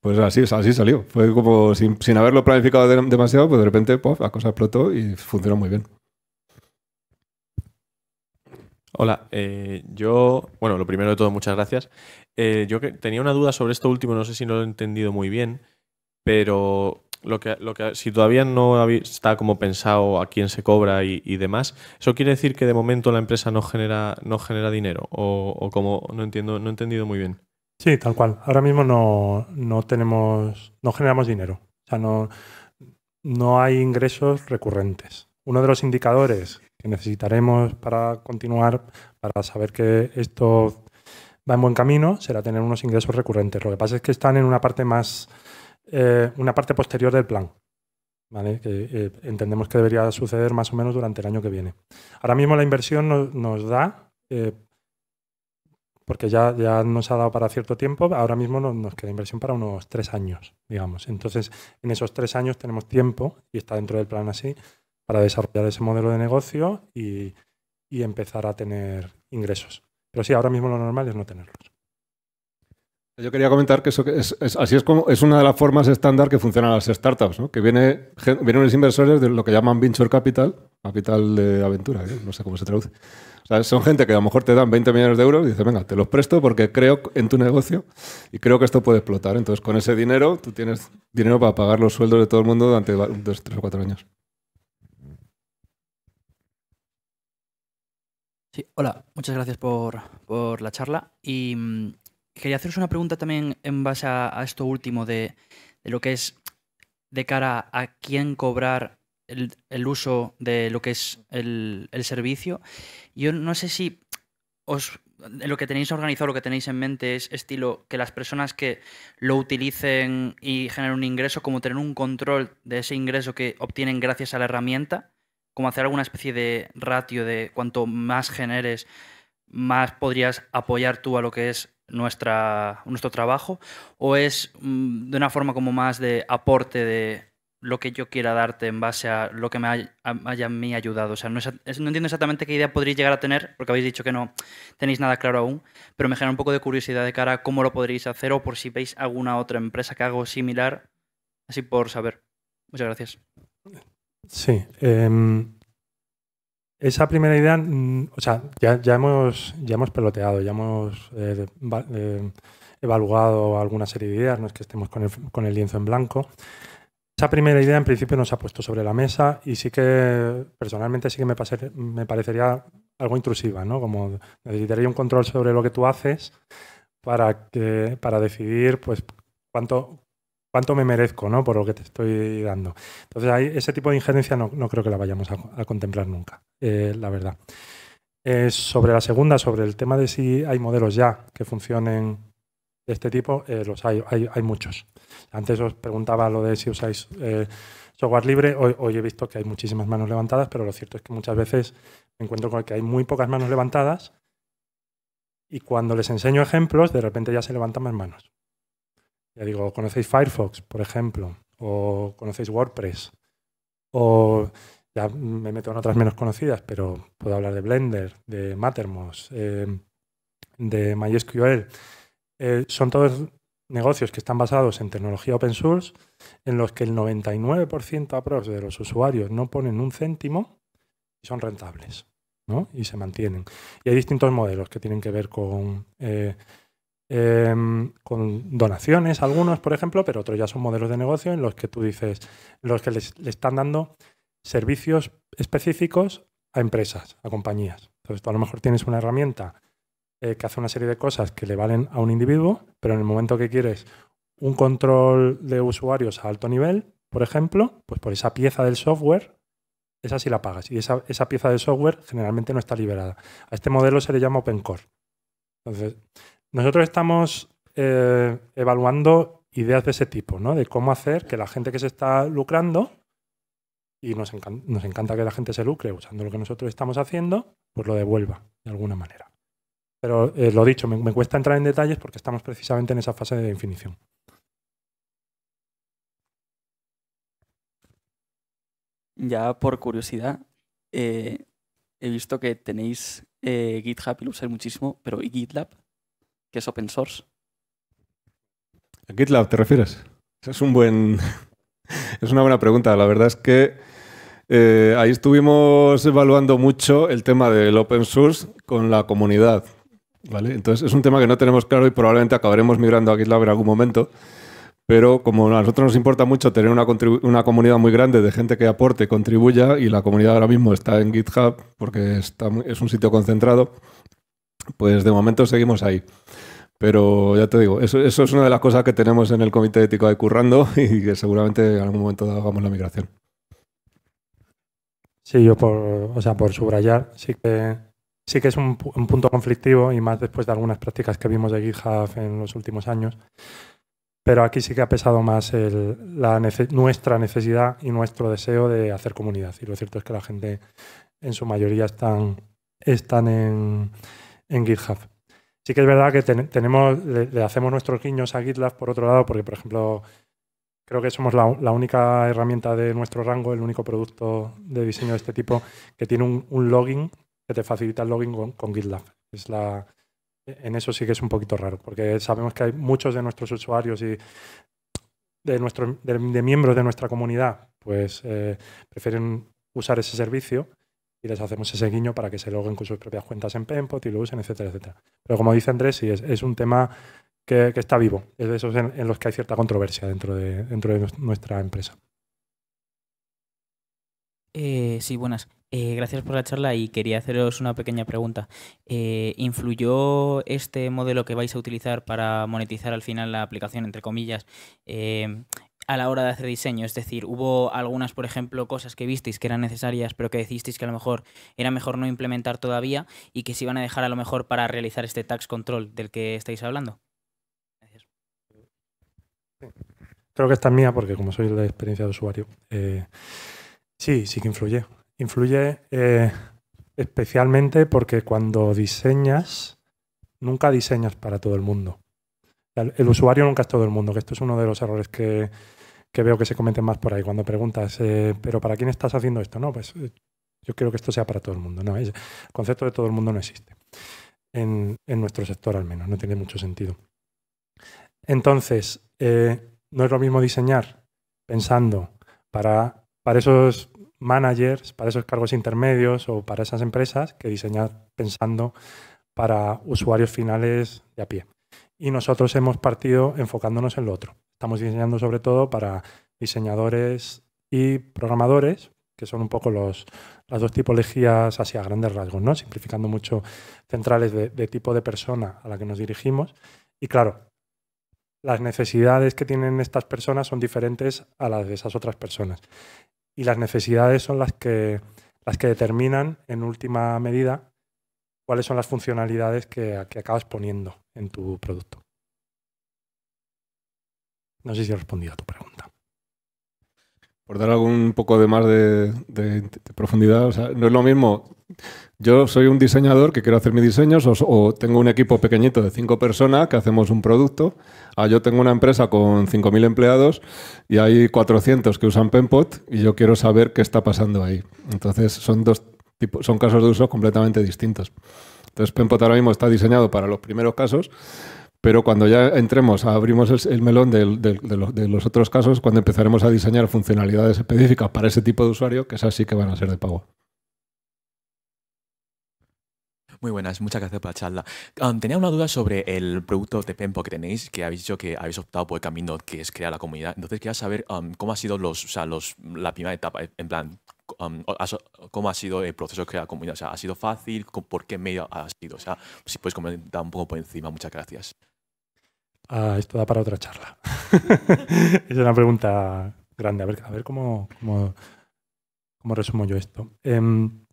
Pues así, así salió. Fue como sin, haberlo planificado demasiado, pues de repente pof, la cosa explotó y funcionó muy bien. Hola, eh, yo, bueno, lo primero de todo, muchas gracias. Eh, yo tenía una duda sobre esto último, no sé si no lo he entendido muy bien, pero lo que, lo que, si todavía no está como pensado a quién se cobra y, demás, ¿eso quiere decir que de momento la empresa no genera, no genera dinero? O, como no entiendo, no he entendido muy bien. Sí, tal cual. Ahora mismo no, tenemos, no generamos dinero. O sea, no, no hay ingresos recurrentes. Uno de los indicadores que necesitaremos para continuar, para saber que esto va en buen camino, será tener unos ingresos recurrentes. Lo que pasa es que están en una parte más eh, una parte posterior del plan. Que, eh, entendemos que debería suceder más o menos durante el año que viene. Ahora mismo la inversión nos da, eh, porque ya, ya nos ha dado para cierto tiempo, ahora mismo nos queda inversión para unos tres años, digamos. Entonces, en esos tres años tenemos tiempo, y está dentro del plan así, para desarrollar ese modelo de negocio y empezar a tener ingresos. Pero sí, ahora mismo lo normal es no tenerlos. Yo quería comentar que eso es, así es como es una de las formas estándar que funcionan las startups, ¿no? Que viene, vienen los inversores de lo que llaman venture capital, capital de aventura, ¿eh? no sé cómo se traduce. O sea, son gente que a lo mejor te dan 20 millones de euros y dicen, venga, te los presto porque creo en tu negocio y creo que esto puede explotar. Entonces, con ese dinero, tú tienes dinero para pagar los sueldos de todo el mundo durante dos, tres o cuatro años. Sí, hola, muchas gracias por, por la charla. Y mm, Quería haceros una pregunta también en base a, esto último de, lo que es de cara a quién cobrar el, uso de lo que es el, servicio. Yo no sé si os lo que tenéis organizado, lo que tenéis en mente es estilo que las personas que lo utilicen y generen un ingreso, como tener un control de ese ingreso que obtienen gracias a la herramienta, como hacer alguna especie de ratio de cuanto más generes, más podrías apoyar tú a lo que es nuestra, nuestro trabajo? ¿O es mm, de una forma como más de aporte de lo que yo quiera darte en base a lo que me haya, ayudado? O sea, no, entiendo exactamente qué idea podréis llegar a tener, porque habéis dicho que no tenéis nada claro aún, pero me genera un poco de curiosidad de cara a cómo lo podréis hacer o por si veis alguna otra empresa que haga similar, así por saber. Muchas gracias. Sí. Em, esa primera idea, mm, o sea, ya, ya, hemos, ya hemos peloteado, ya hemos eh, eh, evaluado alguna serie de ideas, no es que estemos con el, con el lienzo en blanco. Esa primera idea en principio nos ha puesto sobre la mesa y sí que personalmente sí que me, me parecería algo intrusiva, ¿no? Como necesitaría un control sobre lo que tú haces para, que, para decidir pues, cuánto, cuánto me merezco, ¿no? Por lo que te estoy dando. Entonces, ese tipo de injerencia no, creo que la vayamos a, contemplar nunca, eh, la verdad. Eh, sobre la segunda, sobre el tema de si hay modelos ya que funcionen de este tipo, eh, los hay, hay, muchos. Antes os preguntaba lo de si usáis software libre. hoy, he visto que hay muchísimas manos levantadas, pero lo cierto es que muchas veces me encuentro con que hay muy pocas manos levantadas y cuando les enseño ejemplos, de repente ya se levantan más manos. Ya digo, conocéis Firefox, por ejemplo, o conocéis WordPress, o ya me meto en otras menos conocidas, pero puedo hablar de Blender, de Mattermost, em, de MySQL. Eh, son todos negocios que están basados en tecnología open source, en los que el 99% de los usuarios no ponen un céntimo y son rentables, ¿no? Y se mantienen. Y hay distintos modelos que tienen que ver con eh, Em, con donaciones, algunos, por ejemplo, pero otros ya son modelos de negocio en los que tú dices, los que le están dando servicios específicos a empresas, a compañías. Entonces, tú a lo mejor tienes una herramienta eh, que hace una serie de cosas que le valen a un individuo, pero en el momento que quieres un control de usuarios a alto nivel, por ejemplo, pues por esa pieza del software, esa sí la pagas. Y esa, esa pieza del software generalmente no está liberada. A este modelo se le llama Open Core. Entonces, nosotros estamos eh, evaluando ideas de ese tipo, ¿no? De cómo hacer que la gente que se está lucrando, y nos, encanta que la gente se lucre usando lo que nosotros estamos haciendo, pues lo devuelva de alguna manera. Pero eh, lo dicho, me, cuesta entrar en detalles porque estamos precisamente en esa fase de definición. Ya por curiosidad, eh, he visto que tenéis GitHub y lo usáis muchísimo, pero ¿y GitLab? que es open source. ¿A GitLab te refieres? Es un buen. es una buena pregunta. La verdad es que eh, ahí estuvimos evaluando mucho el tema del open source con la comunidad. ¿vale? Entonces es un tema que no tenemos claro y probablemente acabaremos migrando a GitLab en algún momento. Pero como a nosotros nos importa mucho tener una, comunidad muy grande de gente que aporte, contribuya, y la comunidad ahora mismo está en GitHub porque es un sitio concentrado, pues de momento seguimos ahí. Pero ya te digo, eso, es una de las cosas que tenemos en el comité ético de Currando y que seguramente en algún momento hagamos la migración. Sí, yo por, o sea, por subrayar, sí que sí que es un, punto conflictivo y más después de algunas prácticas que vimos de GitHub en los últimos años. Pero aquí sí que ha pesado más la nuestra necesidad y nuestro deseo de hacer comunidad. Y lo cierto es que la gente en su mayoría están, están en, en GitHub. Sí que es verdad que tenemos, le, hacemos nuestros guiños a GitLab por otro lado, porque por ejemplo, creo que somos la, única herramienta de nuestro rango, el único producto de diseño de este tipo que tiene un, login que te facilita el login con, GitLab. Es la, en eso sí que es un poquito raro, porque sabemos que hay muchos de nuestros usuarios y de, nuestro, miembros de nuestra comunidad, pues eh, prefieren usar ese servicio y les hacemos ese guiño para que se logren con sus propias cuentas en Penpot y lo usen, etcétera, etcétera. Pero como dice Andrés, sí, es, un tema que, está vivo. Es de esos en, los que hay cierta controversia dentro de, dentro de nuestra empresa. Eh, sí, buenas. Eh, gracias por la charla y quería haceros una pequeña pregunta. Eh, ¿Influyó este modelo que vais a utilizar para monetizar al final la aplicación, entre comillas, a la hora de hacer diseño. Es decir, hubo algunas, por ejemplo, cosas que visteis que eran necesarias, pero que decisteis que a lo mejor era mejor no implementar todavía y que se iban a dejar a lo mejor para realizar este tax control del que estáis hablando. Creo que esta es mía porque como soy la experiencia de usuario, eh, sí, sí que influye. Influye eh, especialmente porque cuando diseñas, nunca diseñas para todo el mundo. El, usuario nunca es todo el mundo, que esto es uno de los errores que, veo que se cometen más por ahí cuando preguntas, eh, pero ¿para quién estás haciendo esto? No, pues eh, yo quiero que esto sea para todo el mundo. No, el concepto de todo el mundo no existe. En, nuestro sector al menos, no tiene mucho sentido. Entonces, eh, no es lo mismo diseñar pensando para, para esos managers, para esos cargos intermedios o para esas empresas que diseñar pensando para usuarios finales de a pie y nosotros hemos partido enfocándonos en lo otro. Estamos diseñando sobre todo para diseñadores y programadores, que son un poco los, las dos tipologías hacia grandes rasgos, ¿no? simplificando mucho centrales de, tipo de persona a la que nos dirigimos. Y claro, las necesidades que tienen estas personas son diferentes a las de esas otras personas. Y las necesidades son las que, las que determinan, en última medida, cuáles son las funcionalidades que, acabas poniendo en tu producto. No sé si he respondido a tu pregunta. Por dar algún poco de más de, profundidad, no es lo mismo. Yo soy un diseñador que quiero hacer mis diseños o, tengo un equipo pequeñito de cinco personas que hacemos un producto. Ah, yo tengo una empresa con 5.000 empleados y hay 400 que usan Penpot y yo quiero saber qué está pasando ahí. Entonces son dos son casos de uso completamente distintos. Entonces, Pempo ahora mismo está diseñado para los primeros casos, pero cuando ya entremos, abrimos el, melón de, los, otros casos, cuando empezaremos a diseñar funcionalidades específicas para ese tipo de usuario, que esas sí que van a ser de pago. Muy buenas, muchas gracias por la charla. Ah, tenía una duda sobre el producto de Pempo que tenéis, que habéis dicho que habéis optado por el camino que es crear la comunidad. Entonces quería saber ah, cómo ha sido los, o los, la primera etapa, en plan, cómo ha sido el proceso que ha comunidad. O sea, ¿ha sido fácil? ¿Por qué medio ha sido? O sea, si puedes comentar un poco por encima. Muchas gracias. Ah, esto da para otra charla. es una pregunta grande. A ver, cómo, resumo yo esto. Em,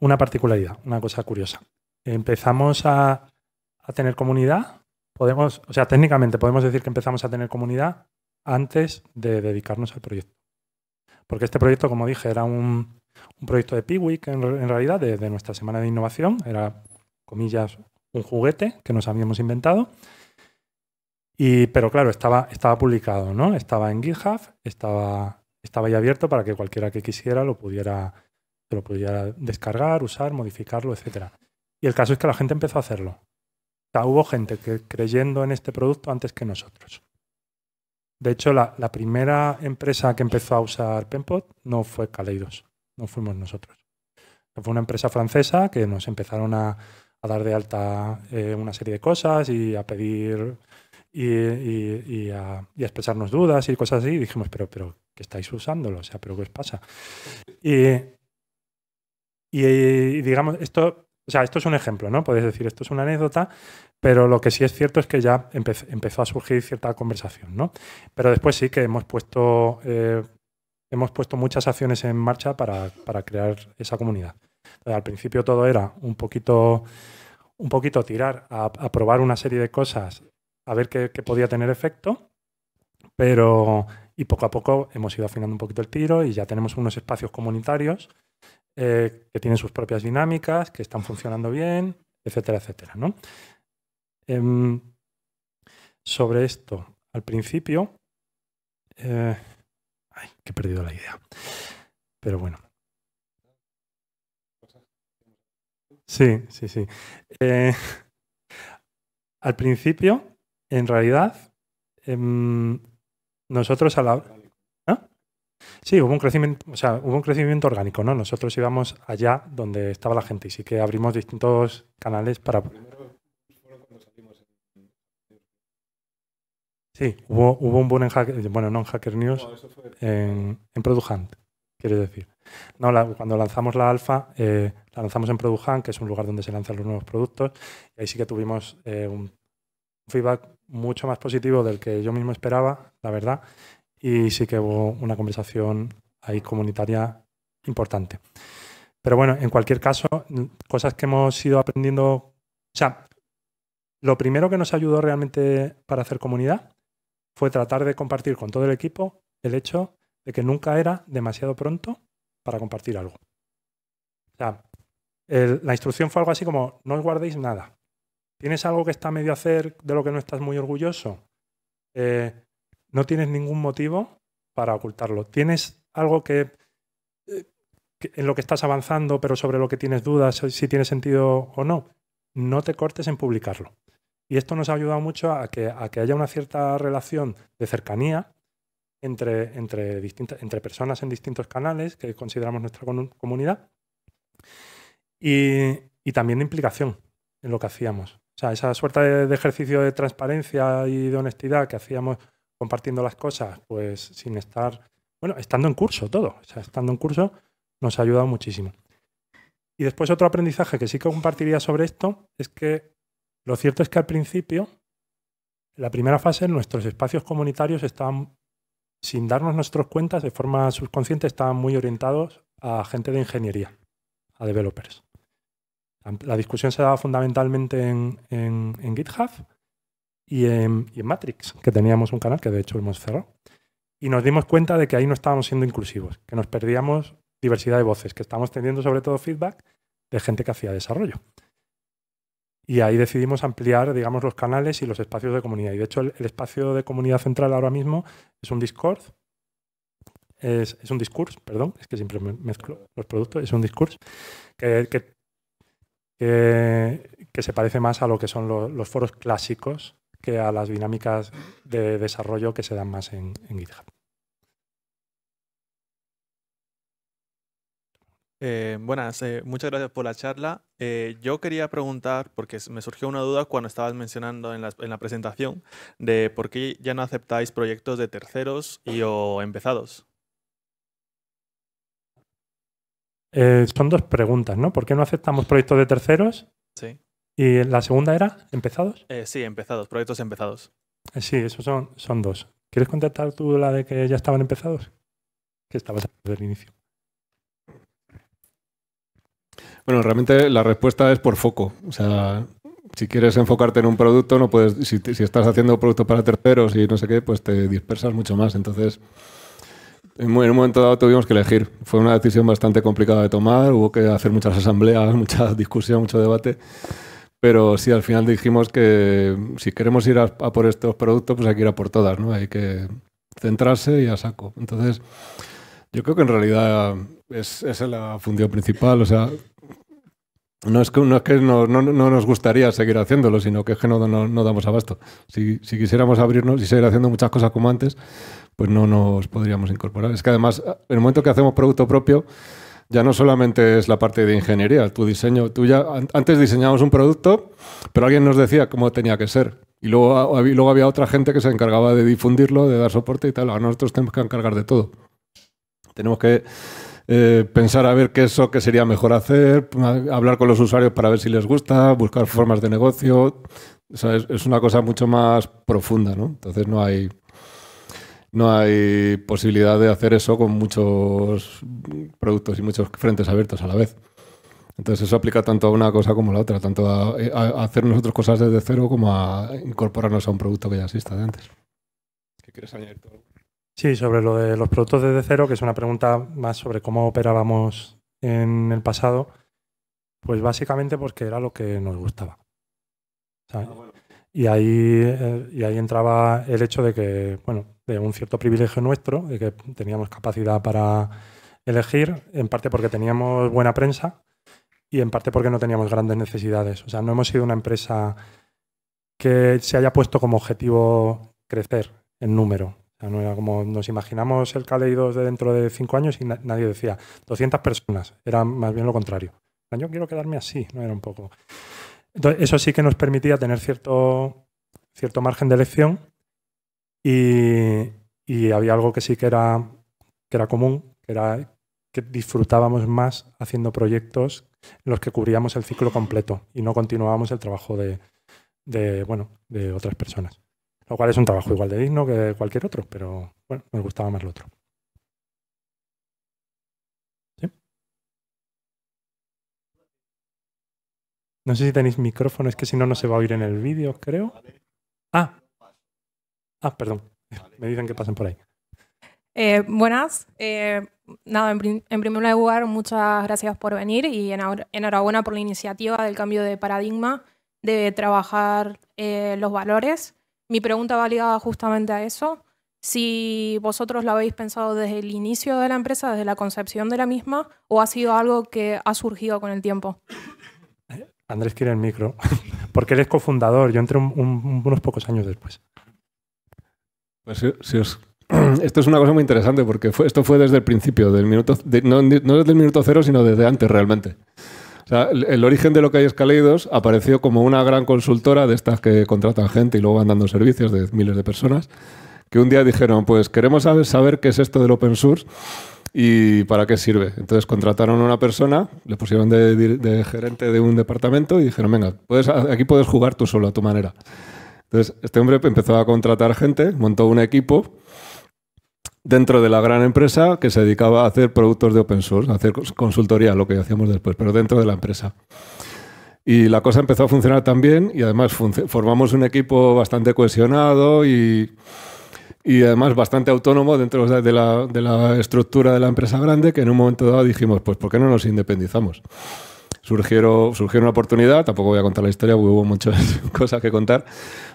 una particularidad, una cosa curiosa. Empezamos a, a tener comunidad. Podemos, o sea, técnicamente podemos decir que empezamos a tener comunidad antes de dedicarnos al proyecto. Porque este proyecto, como dije, era un, proyecto de Piwik en, realidad, de, nuestra semana de innovación. Era, comillas, un juguete que nos habíamos inventado. pero claro, estaba, estaba publicado, ¿no? Estaba en GitHub, estaba, estaba ya abierto para que cualquiera que quisiera lo pudiera, lo pudiera descargar, usar, modificarlo, etc. Y el caso es que la gente empezó a hacerlo. O sea, hubo gente creyendo en este producto antes que nosotros. De hecho, la, primera empresa que empezó a usar Penpot no fue Caleidos, no fuimos nosotros. Fue una empresa francesa que nos empezaron a, dar de alta eh, una serie de cosas y a pedir y, a, expresarnos dudas y cosas así. Y dijimos, pero, pero, ¿qué estáis usándolo? O sea, ¿pero qué os pasa? Y, digamos, esto o sea, esto es un ejemplo, ¿no? Podéis decir, esto es una anécdota, pero lo que sí es cierto es que ya empezó a surgir cierta conversación, ¿no? Pero después sí que hemos puesto, eh, hemos puesto muchas acciones en marcha para, crear esa comunidad. Entonces, al principio todo era un poquito, un poquito tirar a, probar una serie de cosas, a ver qué, qué podía tener efecto, pero y poco a poco hemos ido afinando un poquito el tiro y ya tenemos unos espacios comunitarios eh, que tienen sus propias dinámicas, que están funcionando bien, etcétera, etcétera. ¿no? Em, sobre esto, al principio... Eh, ay, que he perdido la idea. Pero bueno. Sí, sí, sí. Eh, al principio, en realidad, em, nosotros a la... Sí, hubo un crecimiento, o sea, hubo un crecimiento orgánico, ¿no? Nosotros íbamos allá donde estaba la gente y sí que abrimos distintos canales para. Sí, hubo, hubo un buen en Hacker, bueno, no en Hacker News, en, en quiero decir. No, cuando lanzamos la alfa, eh, la lanzamos en Product que es un lugar donde se lanzan los nuevos productos, y ahí sí que tuvimos eh, un feedback mucho más positivo del que yo mismo esperaba, la verdad y sí que hubo una conversación ahí comunitaria importante. Pero bueno, en cualquier caso, cosas que hemos ido aprendiendo, o sea, lo primero que nos ayudó realmente para hacer comunidad fue tratar de compartir con todo el equipo el hecho de que nunca era demasiado pronto para compartir algo. O sea, la instrucción fue algo así como, no os guardéis nada. ¿Tienes algo que está medio a hacer de lo que no estás muy orgulloso? Eh, no tienes ningún motivo para ocultarlo. Tienes algo eh, que, en lo que estás avanzando, pero sobre lo que tienes dudas, eh, si tiene sentido o no. No te cortes en publicarlo. Y esto nos ha ayudado mucho a que, haya una cierta relación de cercanía entre, personas en distintos canales que consideramos nuestra comunidad y, también de implicación en lo que hacíamos. O sea, esa suerte de ejercicio de transparencia y de honestidad que hacíamos compartiendo las cosas, pues sin estar, bueno, estando en curso todo, o sea, estando en curso nos ha ayudado muchísimo. Y después otro aprendizaje que sí que compartiría sobre esto es que lo cierto es que al principio, en la primera fase, nuestros espacios comunitarios estaban, sin darnos nuestras cuentas, de forma subconsciente, estaban muy orientados a gente de ingeniería, a developers. La discusión se daba fundamentalmente en, en GitHub y en, Matrix, que teníamos un canal que de hecho hemos cerrado. Y nos dimos cuenta de que ahí no estábamos siendo inclusivos, que nos perdíamos diversidad de voces, que estábamos teniendo sobre todo feedback de gente que hacía desarrollo. Y ahí decidimos ampliar, digamos, los canales y los espacios de comunidad. Y de hecho, el, espacio de comunidad central ahora mismo es un Discord, es, un discurso, perdón, es que siempre mezclo los productos, es un discurso que, que, se parece más a lo que son los foros clásicos que a las dinámicas de desarrollo que se dan más en, GitHub. Eh, buenas, eh, muchas gracias por la charla. Eh, yo quería preguntar, porque me surgió una duda cuando estabas mencionando en la, presentación, de por qué ya no aceptáis proyectos de terceros y o empezados. son dos preguntas, ¿no? ¿Por qué no aceptamos proyectos de terceros? Sí. ¿Y la segunda era empezados? Eh, sí, empezados, proyectos empezados. Eh, sí, esos son, son dos. ¿Quieres contestar tú la de que ya estaban empezados? Que estabas desde el inicio. Bueno, realmente la respuesta es por foco. O sea, si quieres enfocarte en un producto, no puedes. Si, si estás haciendo productos para terceros y no sé qué, pues te dispersas mucho más. Entonces, en un momento dado tuvimos que elegir. Fue una decisión bastante complicada de tomar, hubo que hacer muchas asambleas, mucha discusión, mucho debate. Pero sí, al final dijimos que mm, si queremos ir a, por estos productos, pues hay que ir a por todas, ¿no? Hay que centrarse y a saco. Entonces, yo creo que en realidad es, esa es la función principal. O sea, no es que, no, es que no, no, nos gustaría seguir haciéndolo, sino que es que no, no damos abasto. Si, si, quisiéramos abrirnos y seguir haciendo muchas cosas como antes, pues no nos podríamos incorporar. Es que además, en el momento que hacemos producto propio, ya no solamente es la parte de ingeniería, tu diseño, tú ya antes diseñábamos un producto, pero alguien nos decía cómo tenía que ser. Y luego, luego había otra gente que se encargaba de difundirlo, de dar soporte y tal. Ahora nosotros tenemos que encargar de todo. Tenemos que eh, pensar a ver qué lo que sería mejor hacer, hablar con los usuarios para ver si les gusta, buscar formas de negocio. es, es, una cosa mucho más profunda, ¿no? Entonces no hay no hay posibilidad de hacer eso con muchos productos y muchos frentes abiertos a la vez. Entonces eso aplica tanto a una cosa como a la otra, tanto a, hacernos hacer nosotros cosas desde cero como a incorporarnos a un producto que ya exista de antes. ¿Qué quieres añadir Sí, sobre lo de los productos desde cero, que es una pregunta más sobre cómo operábamos en el pasado, pues básicamente porque era lo que nos gustaba. Ah, y, ahí, eh, y ahí entraba el hecho de que, bueno, de un cierto privilegio nuestro, de que teníamos capacidad para elegir, en parte porque teníamos buena prensa y en parte porque no teníamos grandes necesidades. O sea, no hemos sido una empresa que se haya puesto como objetivo crecer en número. O sea, no era como nos imaginamos el Caleidos de dentro de cinco años y nadie decía 200 personas. Era más bien lo contrario. Yo quiero quedarme así, no era un poco. Entonces, eso sí que nos permitía tener cierto, cierto margen de elección y, había algo que sí que era, que era común, que era que disfrutábamos más haciendo proyectos en los que cubríamos el ciclo completo y no continuábamos el trabajo de, de, bueno, de otras personas. Lo cual es un trabajo igual de digno que cualquier otro, pero bueno, nos gustaba más lo otro. No sé si tenéis micrófono, es que si no, no se va a oír en el vídeo, creo. Ah, Ah, perdón. Me dicen que pasen por ahí. Eh, buenas. Eh, nada, en, primer lugar, muchas gracias por venir y enhorabuena por la iniciativa del cambio de paradigma de trabajar eh, los valores. Mi pregunta va ligada justamente a eso. Si vosotros lo habéis pensado desde el inicio de la empresa, desde la concepción de la misma, o ha sido algo que ha surgido con el tiempo. Andrés quiere el micro, porque él es cofundador. Yo entré unos pocos años después. Pues esto es una cosa muy interesante porque esto fue desde el principio, del minuto, no, desde el minuto cero, sino desde antes realmente. el, origen de lo que hay Escaleidos apareció como una gran consultora de estas que contratan gente y luego van dando servicios de miles de personas, que un día dijeron, pues queremos saber, qué es esto del open source y para qué sirve. Entonces contrataron a una persona, le pusieron de, gerente de un departamento y dijeron, venga, puedes, aquí puedes jugar tú solo a tu manera. Entonces, este hombre empezó a contratar gente, montó un equipo dentro de la gran empresa que se dedicaba a hacer productos de open source, a hacer consultoría, lo que hacíamos después, pero dentro de la empresa. Y la cosa empezó a funcionar también y además formamos un equipo bastante cohesionado y, además bastante autónomo dentro de la, estructura de la empresa grande que en un momento dado dijimos, pues ¿por qué no nos independizamos? Surgieron, surgió una oportunidad, tampoco voy a contar la historia porque hubo muchas cosas que contar,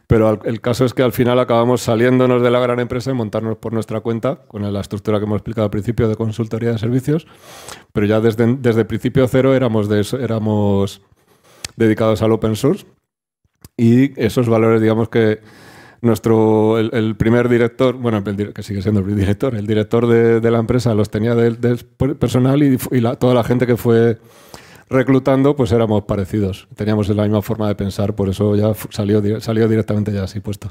pero el caso es que al final acabamos saliéndonos de la gran empresa y montarnos por nuestra cuenta, con la estructura que hemos explicado al principio de consultoría de servicios. Pero ya desde, desde principio cero éramos, de, éramos dedicados al open source. Y esos valores, digamos que nuestro, el, primer director, bueno, que sigue siendo el director, el director de, la empresa los tenía del personal y, toda la gente que fue reclutando, pues éramos parecidos. Teníamos la misma forma de pensar, por eso ya salió, salió directamente ya así puesto.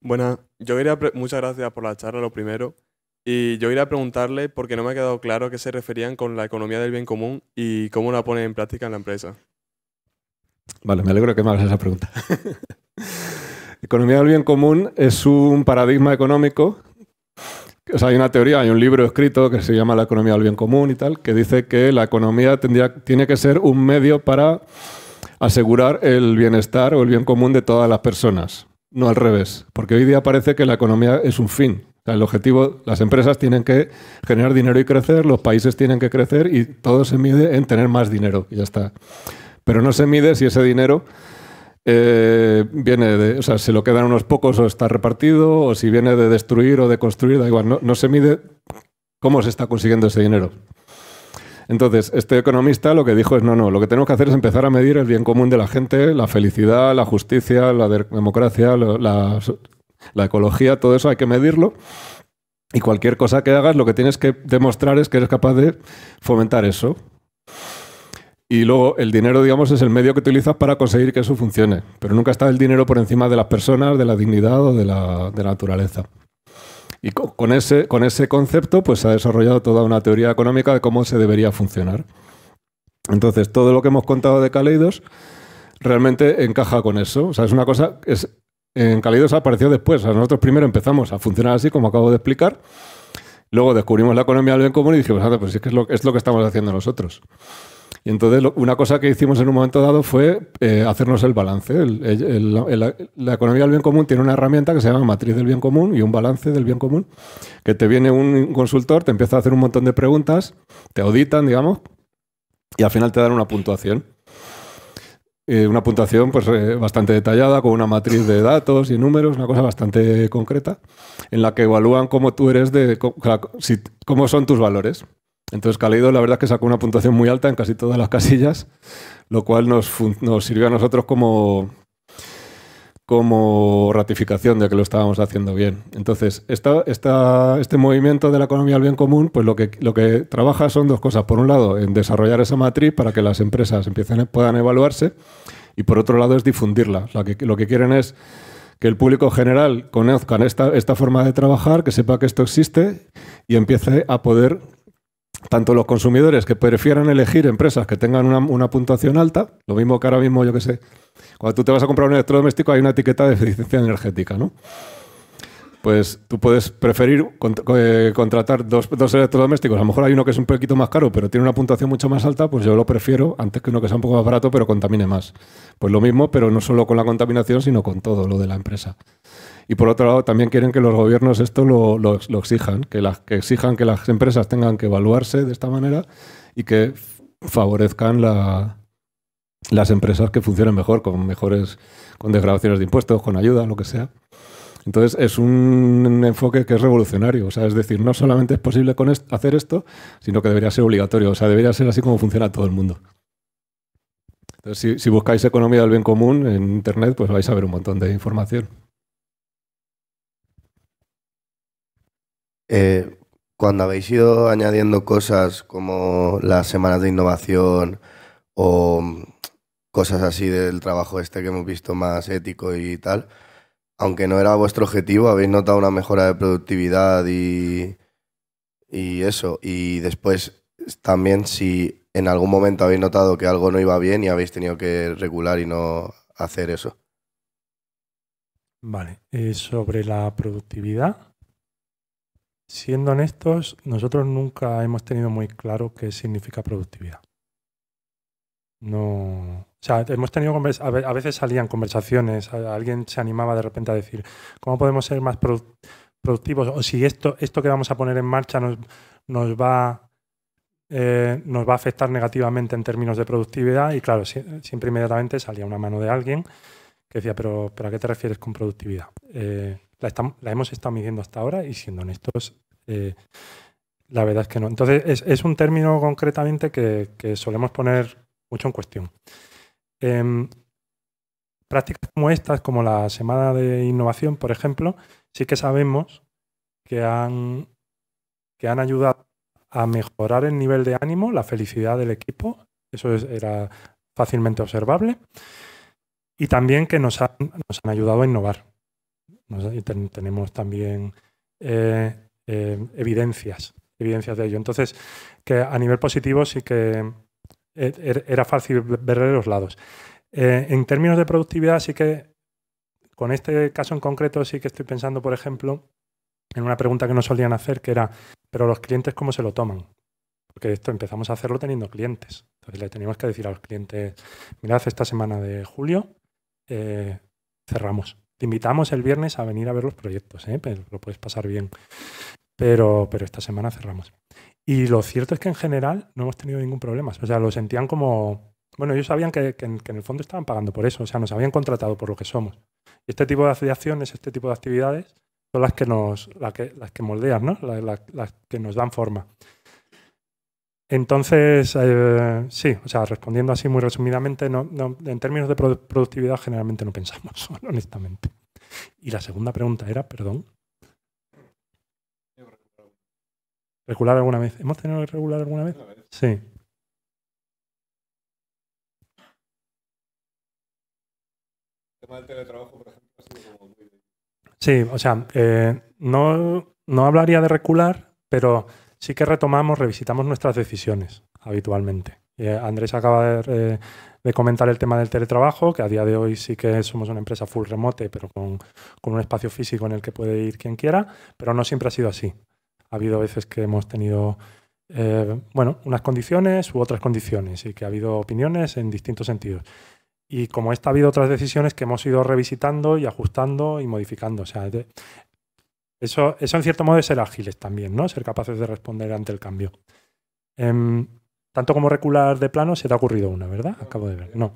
Bueno, yo iría... muchas gracias por la charla, lo primero. Y yo a preguntarle, porque no me ha quedado claro a qué se referían con la economía del bien común y cómo la ponen en práctica en la empresa. Vale, me alegro que me hagas esa pregunta. economía del bien común es un paradigma económico hay una teoría, hay un libro escrito que se llama La economía del bien común y tal, que dice que la economía tendría, tiene que ser un medio para asegurar el bienestar o el bien común de todas las personas, no al revés. Porque hoy día parece que la economía es un fin. el objetivo, las empresas tienen que generar dinero y crecer, los países tienen que crecer y todo se mide en tener más dinero y ya está. Pero no se mide si ese dinero eh, viene de, o sea, lo quedan unos pocos o está repartido, o si viene de destruir o de construir, da igual, no, se mide cómo se está consiguiendo ese dinero. Entonces, este economista lo que dijo es, no, no, lo que tenemos que hacer es empezar a medir el bien común de la gente, la felicidad, la justicia, la democracia, la, ecología, todo eso hay que medirlo. Y cualquier cosa que hagas, lo que tienes que demostrar es que eres capaz de fomentar eso. Y luego el dinero, digamos, es el medio que utilizas para conseguir que eso funcione. Pero nunca está el dinero por encima de las personas, de la dignidad o de la, de la naturaleza. Y con ese, con ese concepto, pues se ha desarrollado toda una teoría económica de cómo se debería funcionar. Entonces, todo lo que hemos contado de Caleidos realmente encaja con eso. O sea, es una cosa. Es, en Caleidos apareció después. nosotros primero empezamos a funcionar así, como acabo de explicar. Luego descubrimos la economía del bien común y dijimos, pues es que es lo que estamos haciendo nosotros. Y entonces una cosa que hicimos en un momento dado fue eh, hacernos el balance. la economía del bien común tiene una herramienta que se llama matriz del bien común y un balance del bien común, que te viene un consultor, te empieza a hacer un montón de preguntas, te auditan, digamos, y al final te dan una puntuación. Eh, una puntuación pues, eh, bastante detallada, con una matriz de datos y números, una cosa bastante concreta, en la que evalúan cómo tú eres de, cómo son tus valores. Entonces Caleido la verdad es que sacó una puntuación muy alta en casi todas las casillas, lo cual nos, nos sirvió a nosotros como, como ratificación de que lo estábamos haciendo bien. Entonces, este movimiento de la economía del bien común, pues lo que, lo que trabaja son dos cosas. Por un lado, en desarrollar esa matriz para que las empresas empiecen, puedan evaluarse y por otro lado es difundirla. lo que quieren es que el público general conozca esta, esta forma de trabajar, que sepa que esto existe y empiece a poder tanto los consumidores que prefieran elegir empresas que tengan una, puntuación alta, lo mismo que ahora mismo, yo que sé, cuando tú te vas a comprar un electrodoméstico hay una etiqueta de eficiencia energética, ¿no? Pues tú puedes preferir eh, contratar dos, dos, electrodomésticos. A lo mejor hay uno que es un poquito más caro, pero tiene una puntuación mucho más alta, pues yo lo prefiero antes que uno que sea un poco más barato, pero contamine más. Pues lo mismo, pero no solo con la contaminación, sino con todo lo de la empresa. Y por otro lado, también quieren que los gobiernos esto lo, exijan, que, las que exijan que las empresas tengan que evaluarse de esta manera y que favorezcan la, las empresas que funcionen mejor, con mejores, con desgrabaciones de impuestos, con ayuda, lo que sea. Entonces es un enfoque que es revolucionario, o sea, es decir, no solamente es posible hacer esto, sino que debería ser obligatorio, o sea, debería ser así como funciona todo el mundo. Entonces, si buscáis economía del bien común en Internet, pues vais a ver un montón de información. Eh, cuando habéis ido añadiendo cosas como las semanas de innovación o cosas así del trabajo este que hemos visto más ético y tal, aunque no era vuestro objetivo, habéis notado una mejora de productividad y, eso. Y después también si en algún momento habéis notado que algo no iba bien y habéis tenido que regular y no hacer eso. Vale, eh, sobre la productividad. Siendo honestos, nosotros nunca hemos tenido muy claro qué significa productividad. No. O sea, hemos tenido a veces salían conversaciones, alguien se animaba de repente a decir, ¿cómo podemos ser más productivos? O si esto, esto que vamos a poner en marcha nos, va eh, nos va a afectar negativamente en términos de productividad. Y claro, siempre inmediatamente salía una mano de alguien que decía, pero, a qué te refieres con productividad? Eh, la, hemos estado midiendo hasta ahora y siendo honestos, eh, la verdad es que no. Entonces, es, un término concretamente que, solemos poner mucho en cuestión. Em, prácticas como estas, como la Semana de Innovación, por ejemplo, sí que sabemos que han, que han ayudado a mejorar el nivel de ánimo, la felicidad del equipo, eso era fácilmente observable, y también que nos han ayudado a innovar y tenemos también eh, eh, evidencias, evidencias de ello. Entonces, que a nivel positivo sí que e, er, era fácil ver los lados. Eh, en términos de productividad sí que, con este caso en concreto, sí que estoy pensando, por ejemplo, en una pregunta que nos solían hacer, que era, pero los clientes, ¿cómo se lo toman? Porque esto empezamos a hacerlo teniendo clientes. Entonces le teníamos que decir a los clientes, mirad, esta semana de julio cerramos. Te invitamos el viernes a venir a ver los proyectos, ¿eh? lo puedes pasar bien. Pero, pero esta semana cerramos. Y lo cierto es que en general no hemos tenido ningún problema. O sea, lo sentían como... Bueno, ellos sabían que, en, el fondo estaban pagando por eso, o sea, nos habían contratado por lo que somos. Y este tipo de asociaciones, este tipo de actividades, son las que nos las que, moldean, ¿no? las, que nos dan forma. Entonces, eh, sí, o sea, respondiendo así muy resumidamente, no, en términos de productividad generalmente no pensamos, honestamente. Y la segunda pregunta era, perdón. ¿Regular alguna vez? ¿Hemos tenido que regular alguna vez? Sí. Sí, o sea, eh, no, no hablaría de regular, pero sí que retomamos, revisitamos nuestras decisiones habitualmente. Eh, Andrés acaba de, comentar el tema del teletrabajo, que a día de hoy sí que somos una empresa full remote, pero con, un espacio físico en el que puede ir quien quiera, pero no siempre ha sido así. Ha habido veces que hemos tenido eh, bueno, unas condiciones u otras condiciones y que ha habido opiniones en distintos sentidos. Y como esta ha habido otras decisiones que hemos ido revisitando y ajustando y modificando. O sea, eso, en cierto modo es ser ágiles también, ¿no? Ser capaces de responder ante el cambio. Em, tanto como recular de plano, se te ha ocurrido una, ¿verdad? Acabo de ver. No,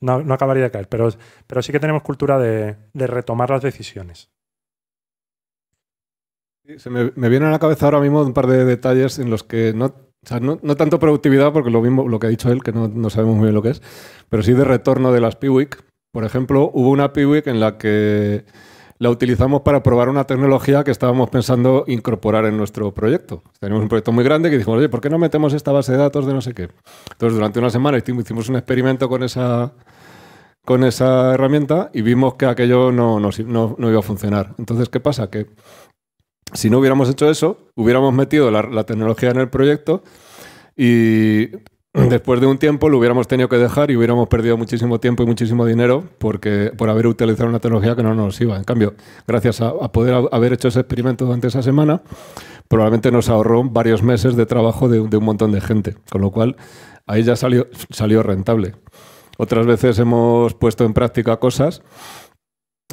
no, acabaría de caer, pero, pero, sí que tenemos cultura de, retomar las decisiones. se me, me, viene a la cabeza ahora mismo un par de detalles en los que no, o sea, no, tanto productividad, porque lo mismo lo que ha dicho él, que no, no sabemos muy bien lo que es, pero sí de retorno de las PIWIC. Por ejemplo, hubo una PIWIC en la que la utilizamos para probar una tecnología que estábamos pensando incorporar en nuestro proyecto. Tenemos un proyecto muy grande que dijimos, oye, ¿por qué no metemos esta base de datos de no sé qué? Entonces, durante una semana hicimos un experimento con esa, con esa herramienta y vimos que aquello no, iba a funcionar. Entonces, ¿qué pasa? Que si no hubiéramos hecho eso, hubiéramos metido la, la tecnología en el proyecto y Mm. Después de un tiempo lo hubiéramos tenido que dejar y hubiéramos perdido muchísimo tiempo y muchísimo dinero porque, por haber utilizado una tecnología que no nos iba. En cambio, gracias a, poder haber hecho ese experimento durante esa semana, probablemente nos ahorró varios meses de trabajo de, un montón de gente, con lo cual ahí ya salió, salió rentable. Otras veces hemos puesto en práctica cosas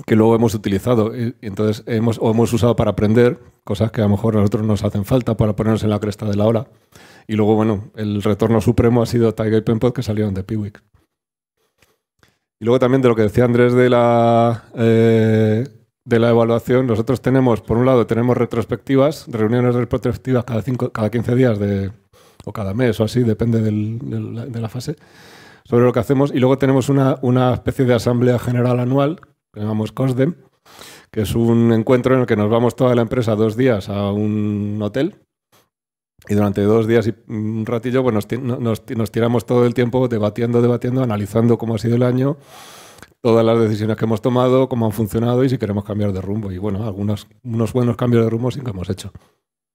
que luego hemos utilizado y entonces hemos, o hemos usado para aprender cosas que a lo mejor a nosotros nos hacen falta para ponernos en la cresta de la ola. Y luego, bueno, el retorno supremo ha sido Tiger Penpot que salieron de Piwik. Y luego también de lo que decía Andrés de la, eh, de la evaluación, nosotros tenemos, por un lado, tenemos retrospectivas, reuniones retrospectivas cada, cinco, cada 15 días de, o cada mes o así, depende de la fase, sobre lo que hacemos. Y luego tenemos una, una especie de asamblea general anual, que llamamos COSDEM, que es un encuentro en el que nos vamos toda la empresa dos días a un hotel y durante dos días y un ratillo, pues, nos, tiramos todo el tiempo debatiendo, debatiendo, analizando cómo ha sido el año, todas las decisiones que hemos tomado, cómo han funcionado y si queremos cambiar de rumbo. Y bueno, algunos unos buenos cambios de rumbo sí que hemos hecho.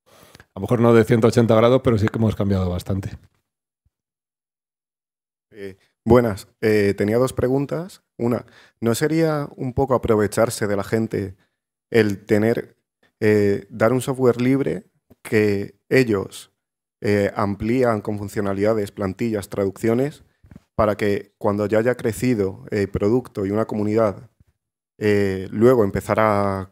A lo mejor no de 180 grados, pero sí que hemos cambiado bastante. Eh, buenas. Eh, tenía dos preguntas. Una, ¿no sería un poco aprovecharse de la gente el tener, eh, dar un software libre que ellos eh, amplían con funcionalidades, plantillas, traducciones, para que cuando ya haya crecido el producto y una comunidad, eh, luego empezar a,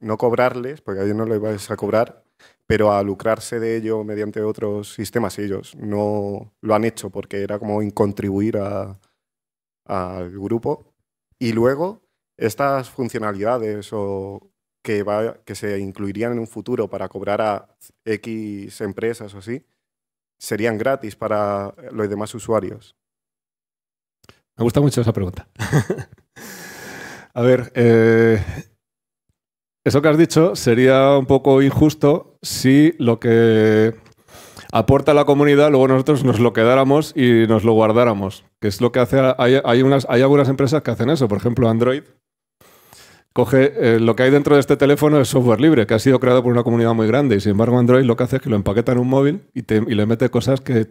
no cobrarles, porque a ellos no les vais a cobrar, pero a lucrarse de ello mediante otros sistemas. ellos no lo han hecho porque era como incontribuir al grupo. Y luego estas funcionalidades o que, que se incluirían en un futuro para cobrar a X empresas o así, serían gratis para los demás usuarios? Me gusta mucho esa pregunta. a ver, eh, eso que has dicho sería un poco injusto si lo que aporta la comunidad, luego nosotros nos lo quedáramos y nos lo guardáramos. Que es lo que hace. hay, hay algunas empresas que hacen eso. Por ejemplo, Android coge eh, lo que hay dentro de este teléfono es software libre, que ha sido creado por una comunidad muy grande. Y sin embargo, Android lo que hace es que lo empaqueta en un móvil y, le mete cosas que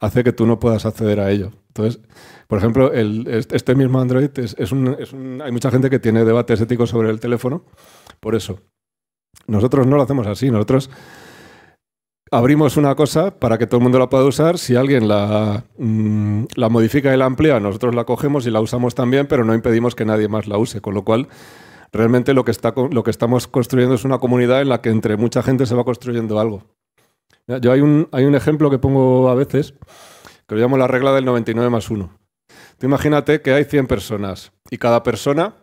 hace que tú no puedas acceder a ello. Entonces, por ejemplo, el, este mismo Android es, un, Hay mucha gente que tiene debates éticos sobre el teléfono por eso. Nosotros no lo hacemos así. Nosotros abrimos una cosa para que todo el mundo la pueda usar. Si alguien la, mm, la modifica y la amplía, nosotros la cogemos y la usamos también, pero no impedimos que nadie más la use. Con lo cual realmente lo que, está, lo que estamos construyendo es una comunidad en la que entre mucha gente se va construyendo algo. Yo hay un, hay un ejemplo que pongo a veces, que lo llamo la regla del 99 más 1. Tú imagínate que hay 100 personas y cada persona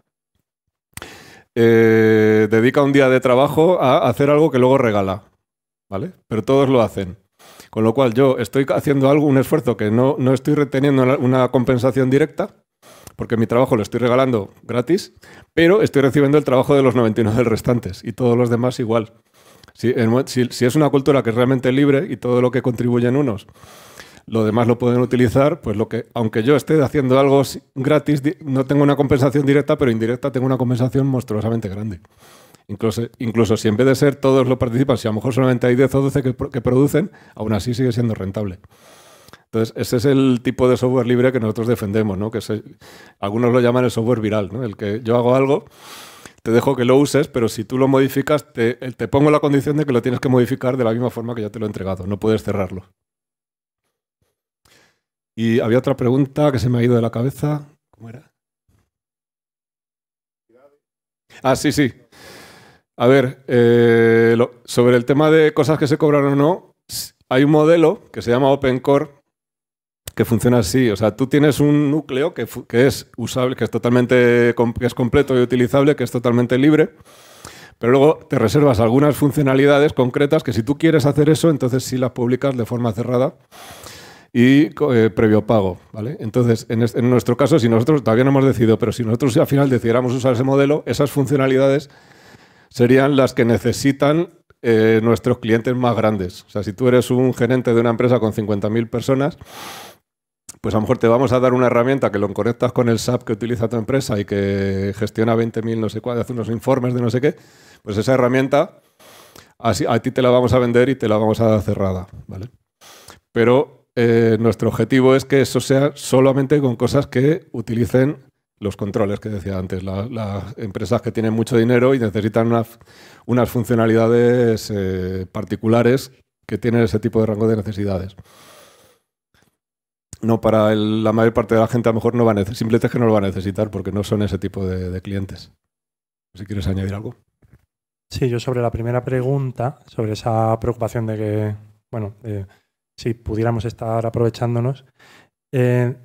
eh, dedica un día de trabajo a hacer algo que luego regala, ¿vale? Pero todos lo hacen. Con lo cual yo estoy haciendo algo, un esfuerzo que no, no estoy reteniendo una compensación directa, porque mi trabajo lo estoy regalando gratis, pero estoy recibiendo el trabajo de los 99 restantes y todos los demás igual. Si, es una cultura que es realmente libre y todo lo que contribuyen unos, lo demás lo pueden utilizar, pues aunque yo esté haciendo algo gratis, no tengo una compensación directa, pero indirecta tengo una compensación monstruosamente grande. Incluso, incluso si en vez de ser todos los participan, si a lo mejor solamente hay 10 o 12 que producen, aún así sigue siendo rentable. Entonces, ese es el tipo de software libre que nosotros defendemos, ¿no? Que algunos lo llaman el software viral, ¿no? El que yo hago algo, te dejo que lo uses, pero si tú lo modificas, te, pongo la condición de que lo tienes que modificar de la misma forma que ya te lo he entregado, no puedes cerrarlo. Y había otra pregunta que se me ha ido de la cabeza. ¿Cómo era? Ah, sí, sí. A ver, eh, sobre el tema de cosas que se cobran o no, hay un modelo que se llama Open Core, que funciona así. O sea, tú tienes un núcleo que, es usable, que es totalmente es completo y utilizable, que es totalmente libre. Pero luego te reservas algunas funcionalidades concretas que si tú quieres hacer eso, entonces sí las publicas de forma cerrada y eh, previo pago. ¿vale? Entonces, en, nuestro caso, si nosotros todavía no hemos decidido, pero si nosotros al final decidiéramos usar ese modelo, esas funcionalidades serían las que necesitan eh, nuestros clientes más grandes. O sea, si tú eres un gerente de una empresa con 50.000 personas, pues a lo mejor te vamos a dar una herramienta que lo conectas con el SAP que utiliza tu empresa y que gestiona 20.000 no sé cuál, hace unos informes de no sé qué, pues esa herramienta a ti te la vamos a vender y te la vamos a dar cerrada, ¿vale? Pero eh, nuestro objetivo es que eso sea solamente con cosas que utilicen los controles que decía antes, las empresas que tienen mucho dinero y necesitan unas funcionalidades eh, particulares que tienen ese tipo de rango de necesidades no para la mayor parte de la gente a lo mejor no va a simplemente es que no lo va a necesitar porque no son ese tipo de, clientes. Si quieres añadir algo. Sí, yo sobre la primera pregunta, sobre esa preocupación de que, bueno, si pudiéramos estar aprovechándonos, eh,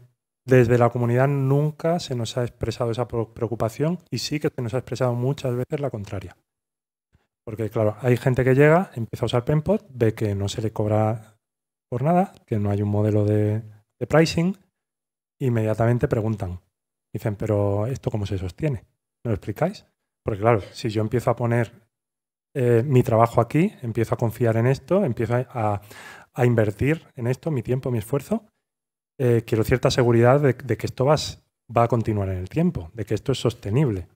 desde la comunidad nunca se nos ha expresado esa preocupación y sí que se nos ha expresado muchas veces la contraria. Porque claro, hay gente que llega, empieza a usar Penpot, ve que no se le cobra por nada, que no hay un modelo de, pricing, inmediatamente preguntan. Dicen, pero ¿esto cómo se sostiene? ¿Me lo explicáis? Porque claro, si yo empiezo a poner eh, mi trabajo aquí, empiezo a confiar en esto, empiezo a, invertir en esto, mi tiempo, mi esfuerzo, eh, quiero cierta seguridad de, que esto va, va, a continuar en el tiempo, de que esto es sostenible.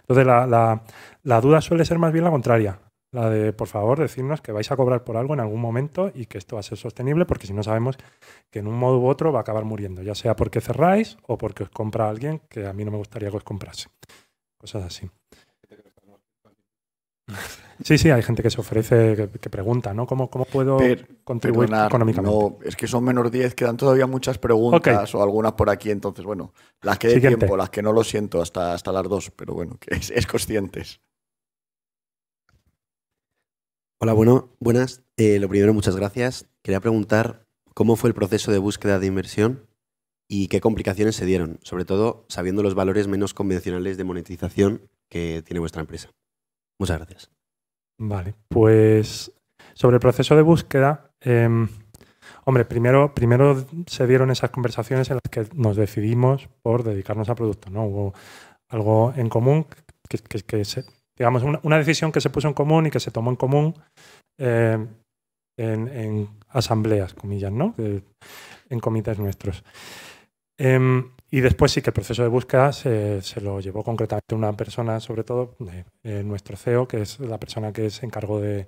Entonces la duda suele ser más bien la contraria. La de, por favor, decirnos que vais a cobrar por algo en algún momento y que esto va a ser sostenible, porque si no sabemos que en un modo u otro va a acabar muriendo, ya sea porque cerráis o porque os compra alguien que a mí no me gustaría que os comprase. Cosas así. Sí, sí, hay gente que se ofrece, que, pregunta, ¿no? ¿Cómo, puedo contribuir económicamente? No, es que son menos 10, quedan todavía muchas preguntas o algunas por aquí, entonces, bueno, las que de tiempo, las que no lo siento, hasta, hasta las dos, pero bueno, que es, es conscientes. Hola, bueno, buenas. Eh, lo primero, muchas gracias. Quería preguntar cómo fue el proceso de búsqueda de inversión y qué complicaciones se dieron, sobre todo sabiendo los valores menos convencionales de monetización que tiene vuestra empresa. Muchas gracias. Vale, pues sobre el proceso de búsqueda, em, hombre, primero, primero se dieron esas conversaciones en las que nos decidimos por dedicarnos al producto. ¿no? Hubo algo en común que, que, que se, digamos, una, decisión que se puso en común y que se tomó en común eh, en, asambleas, comillas, ¿no? en comités nuestros. Em, y después sí que el proceso de búsqueda se, lo llevó concretamente una persona, sobre todo nuestro CEO, que es la persona que se encargó de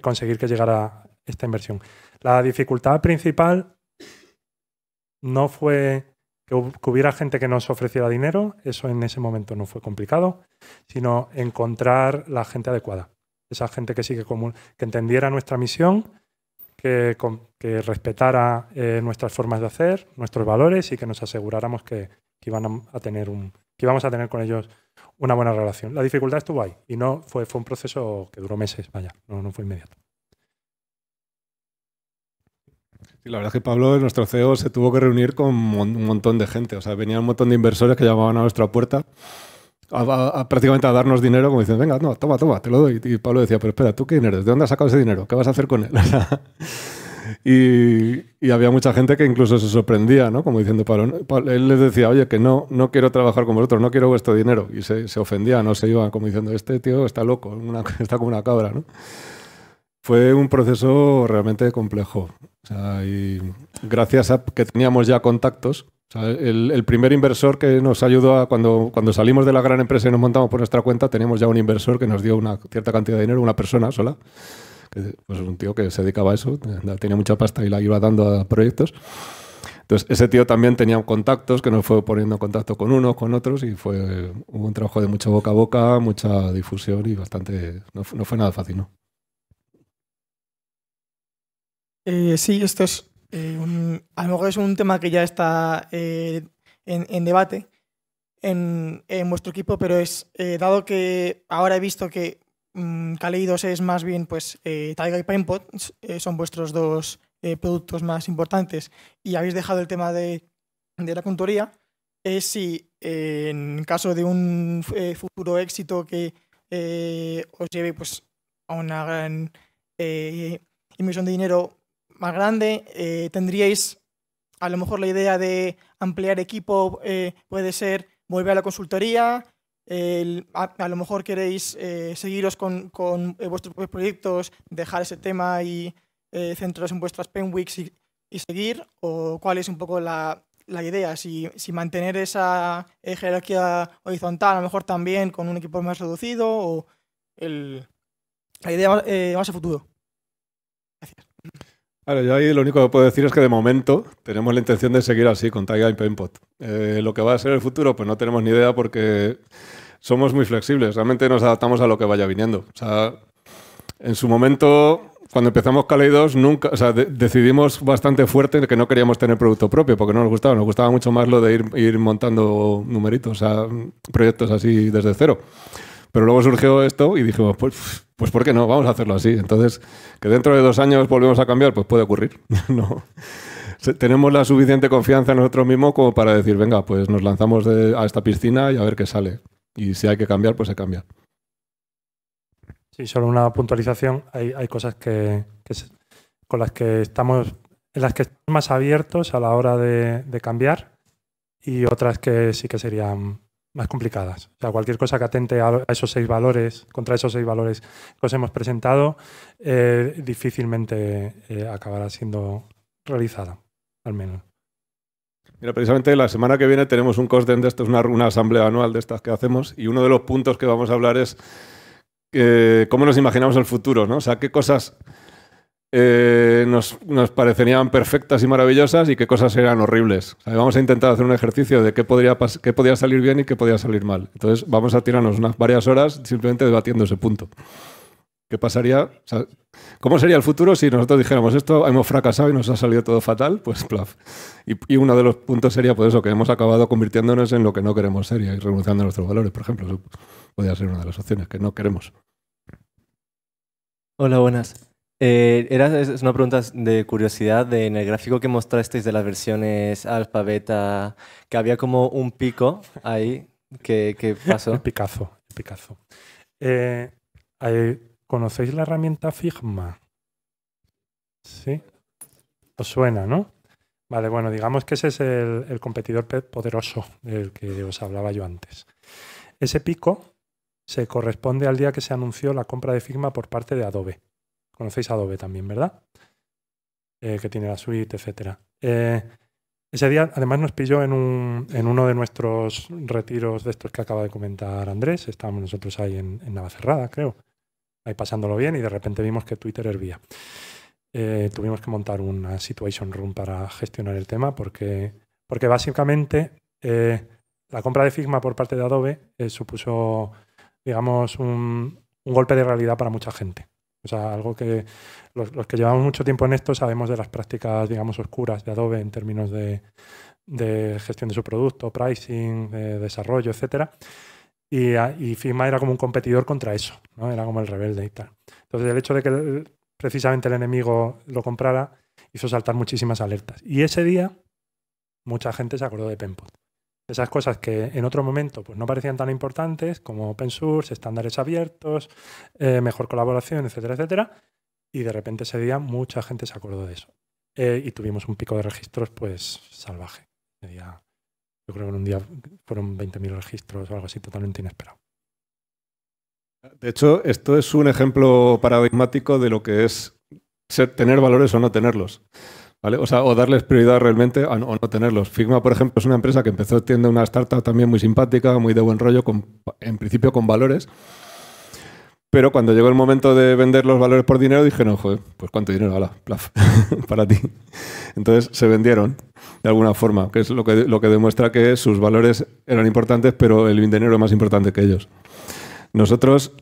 conseguir que llegara esta inversión. La dificultad principal no fue que, hubiera gente que nos ofreciera dinero, eso en ese momento no fue complicado, sino encontrar la gente adecuada. Esa gente que sí común, que entendiera nuestra misión, que, respetara eh, nuestras formas de hacer, nuestros valores y que nos aseguráramos que, iban a tener un, que íbamos a tener con ellos una buena relación. La dificultad estuvo ahí y no fue, fue un proceso que duró meses, vaya, no fue inmediato. Sí, la verdad es que Pablo, nuestro CEO, se tuvo que reunir con un montón de gente. O sea, venían un montón de inversores que llamaban a nuestra puerta a, prácticamente a darnos dinero, como dicen, venga, no, toma, toma, te lo doy. Y Pablo decía, pero espera, ¿tú qué dinero? ¿De dónde has sacado ese dinero? ¿Qué vas a hacer con él? y, había mucha gente que incluso se sorprendía, ¿no? Como diciendo, Pablo, él les decía, oye, que no, no quiero trabajar con vosotros, no quiero vuestro dinero. Y se, se ofendía, no se iba como diciendo, este tío está loco, está como una cabra, ¿no? Fue un proceso realmente complejo. y gracias a que teníamos ya contactos, el, primer inversor que nos ayudó a cuando, cuando salimos de la gran empresa y nos montamos por nuestra cuenta, teníamos ya un inversor que nos dio una cierta cantidad de dinero, una persona sola, pues un tío que se dedicaba a eso, tenía mucha pasta y la iba dando a proyectos. Entonces, ese tío también tenía contactos, que nos fue poniendo en contacto con unos, con otros, y fue un trabajo de mucha boca a boca, mucha difusión y bastante... No, no fue nada fácil, ¿no? Eh, sí, esto es eh, un, a lo mejor es un tema que ya está eh, en, debate en, vuestro equipo, pero es eh, dado que ahora he visto que mm, Kaleidos es más bien pues y PinePod, son vuestros dos productos más importantes y habéis dejado el tema de, la contoría, es si en caso de un futuro éxito que os lleve pues, a una gran inversión de dinero más grande, eh, tendríais a lo mejor la idea de ampliar equipo, eh, puede ser volver a la consultoría, a, lo mejor queréis eh, seguiros con, con vuestros proyectos, dejar ese tema y centraros en vuestras pen y, y, seguir, o cuál es un poco la, idea, si, mantener esa jerarquía horizontal, a lo mejor también con un equipo más reducido, o el, la idea más a futuro. Gracias lo único que puedo decir es que de momento tenemos la intención de seguir así con Taiga y Painpot. Eh, lo que va a ser el futuro, pues no tenemos ni idea porque somos muy flexibles. Realmente nos adaptamos a lo que vaya viniendo. sea, en su momento, cuando empezamos Kaleidos, nunca, decidimos bastante fuerte que no queríamos tener producto propio porque no nos gustaba. Nos gustaba mucho más lo de ir, ir montando numeritos, o proyectos así desde cero. Pero luego surgió esto y dijimos, pues, pues ¿por qué no? Vamos a hacerlo así. Entonces, que dentro de dos años volvemos a cambiar, pues puede ocurrir. no. Tenemos la suficiente confianza en nosotros mismos como para decir, venga, pues nos lanzamos a esta piscina y a ver qué sale. Y si hay que cambiar, pues se cambia. Sí, solo una puntualización. Hay, cosas que, con las que estamos, en las que estamos más abiertos a la hora de, de cambiar y otras que sí que serían más complicadas. O sea, cualquier cosa que atente a esos seis valores, contra esos seis valores que os hemos presentado, eh, difícilmente eh, acabará siendo realizada, al menos. Mira, precisamente la semana que viene tenemos un COSDEN de esto, una, una asamblea anual de estas que hacemos, y uno de los puntos que vamos a hablar es eh, cómo nos imaginamos el futuro, ¿no? O sea, qué cosas eh, nos, parecerían perfectas y maravillosas y qué cosas eran horribles. vamos a intentar hacer un ejercicio de qué podría, qué podía salir bien y qué podía salir mal. Entonces vamos a tirarnos unas varias horas simplemente debatiendo ese punto. ¿Qué pasaría? ¿Cómo sería el futuro si nosotros dijéramos esto, hemos fracasado y nos ha salido todo fatal? Pues plaf. Y, uno de los puntos sería pues eso, que hemos acabado convirtiéndonos en lo que no queremos ser y renunciando a nuestros valores, por ejemplo. Eso podría ser una de las opciones que no queremos. Hola, buenas. Eh, era es una pregunta de curiosidad. en el gráfico que mostrasteis de las versiones alfa, beta, que había como un pico ahí. ¿Qué, pasó? el Picazo. El Picazo. Eh, ¿Conocéis la herramienta Figma? Sí. Os suena, ¿no? Vale, bueno, digamos que ese es el, el competidor poderoso del que os hablaba yo antes. Ese pico se corresponde al día que se anunció la compra de Figma por parte de Adobe. Conocéis Adobe también, ¿verdad? Eh, que tiene la suite, etc. Eh, ese día, además, nos pilló en, un, en, uno de nuestros retiros de estos que acaba de comentar Andrés. Estábamos nosotros ahí en, en Navacerrada, creo, ahí pasándolo bien, y de repente vimos que Twitter hervía. Eh, tuvimos que montar una Situation Room para gestionar el tema, porque, porque básicamente la compra de Figma por parte de Adobe supuso, digamos, un golpe de realidad para mucha gente. O sea, algo que los, que llevamos mucho tiempo en esto sabemos de las prácticas, digamos, oscuras de Adobe en términos de, gestión de su producto, pricing, desarrollo, etc. Y, ah, y era como un competidor contra eso, ¿no? Era como el rebelde y tal. Entonces, el hecho de que precisamente el enemigo lo comprara hizo saltar muchísimas alertas. Y ese día, mucha gente se acordó de Penpot. Esas cosas que en otro momento pues, no parecían tan importantes, como open source, estándares abiertos, eh, mejor colaboración, etcétera, etcétera. Y de repente ese día mucha gente se acordó de eso. Eh, y tuvimos un pico de registros pues salvaje. yo creo que en un día fueron 20.000 registros o algo así totalmente inesperado. De hecho, esto es un ejemplo paradigmático de lo que es tener valores o no tenerlos. O, sea, o darles prioridad realmente o no tenerlos. Figma, por ejemplo, es una empresa que empezó siendo una startup también muy simpática, muy de buen rollo, en principio con valores. Pero cuando llegó el momento de vender los valores por dinero, dije, no, joder, pues cuánto dinero, ala, plaf, para ti. Entonces se vendieron de alguna forma, que es lo que, lo que demuestra que sus valores eran importantes, pero el dinero era más importante que ellos. Nosotros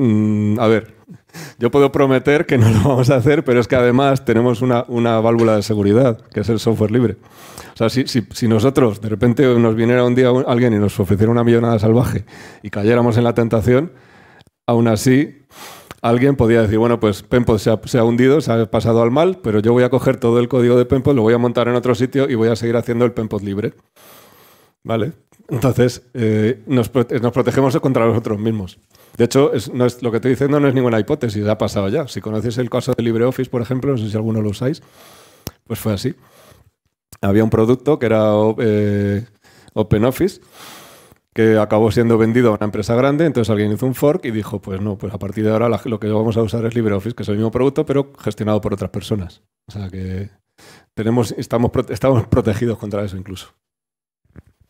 Mm, a ver, yo puedo prometer que no lo vamos a hacer, pero es que además tenemos una, una válvula de seguridad, que es el software libre. O sea, si, si, nosotros de repente nos viniera un día alguien y nos ofreciera una millonada salvaje y cayéramos en la tentación, aún así alguien podía decir, bueno, pues Penpod se ha, se ha hundido, se ha pasado al mal, pero yo voy a coger todo el código de Penpod, lo voy a montar en otro sitio y voy a seguir haciendo el Penpod libre. ¿Vale? Entonces, eh, nos, protegemos contra nosotros mismos. De hecho, no es, lo que estoy diciendo no es ninguna hipótesis, ha pasado ya. Si conocéis el caso de LibreOffice, por ejemplo, no sé si alguno lo usáis, pues fue así. Había un producto que era eh, OpenOffice, que acabó siendo vendido a una empresa grande, entonces alguien hizo un fork y dijo, pues no, pues a partir de ahora lo que vamos a usar es LibreOffice, que es el mismo producto, pero gestionado por otras personas. O sea que tenemos, estamos, estamos protegidos contra eso incluso.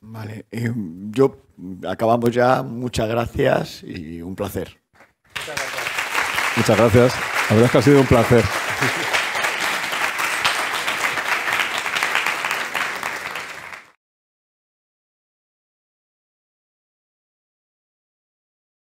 Vale, eh, yo acabamos ya. Muchas gracias y un placer. Muchas gracias. Muchas gracias. La verdad es que ha sido un placer.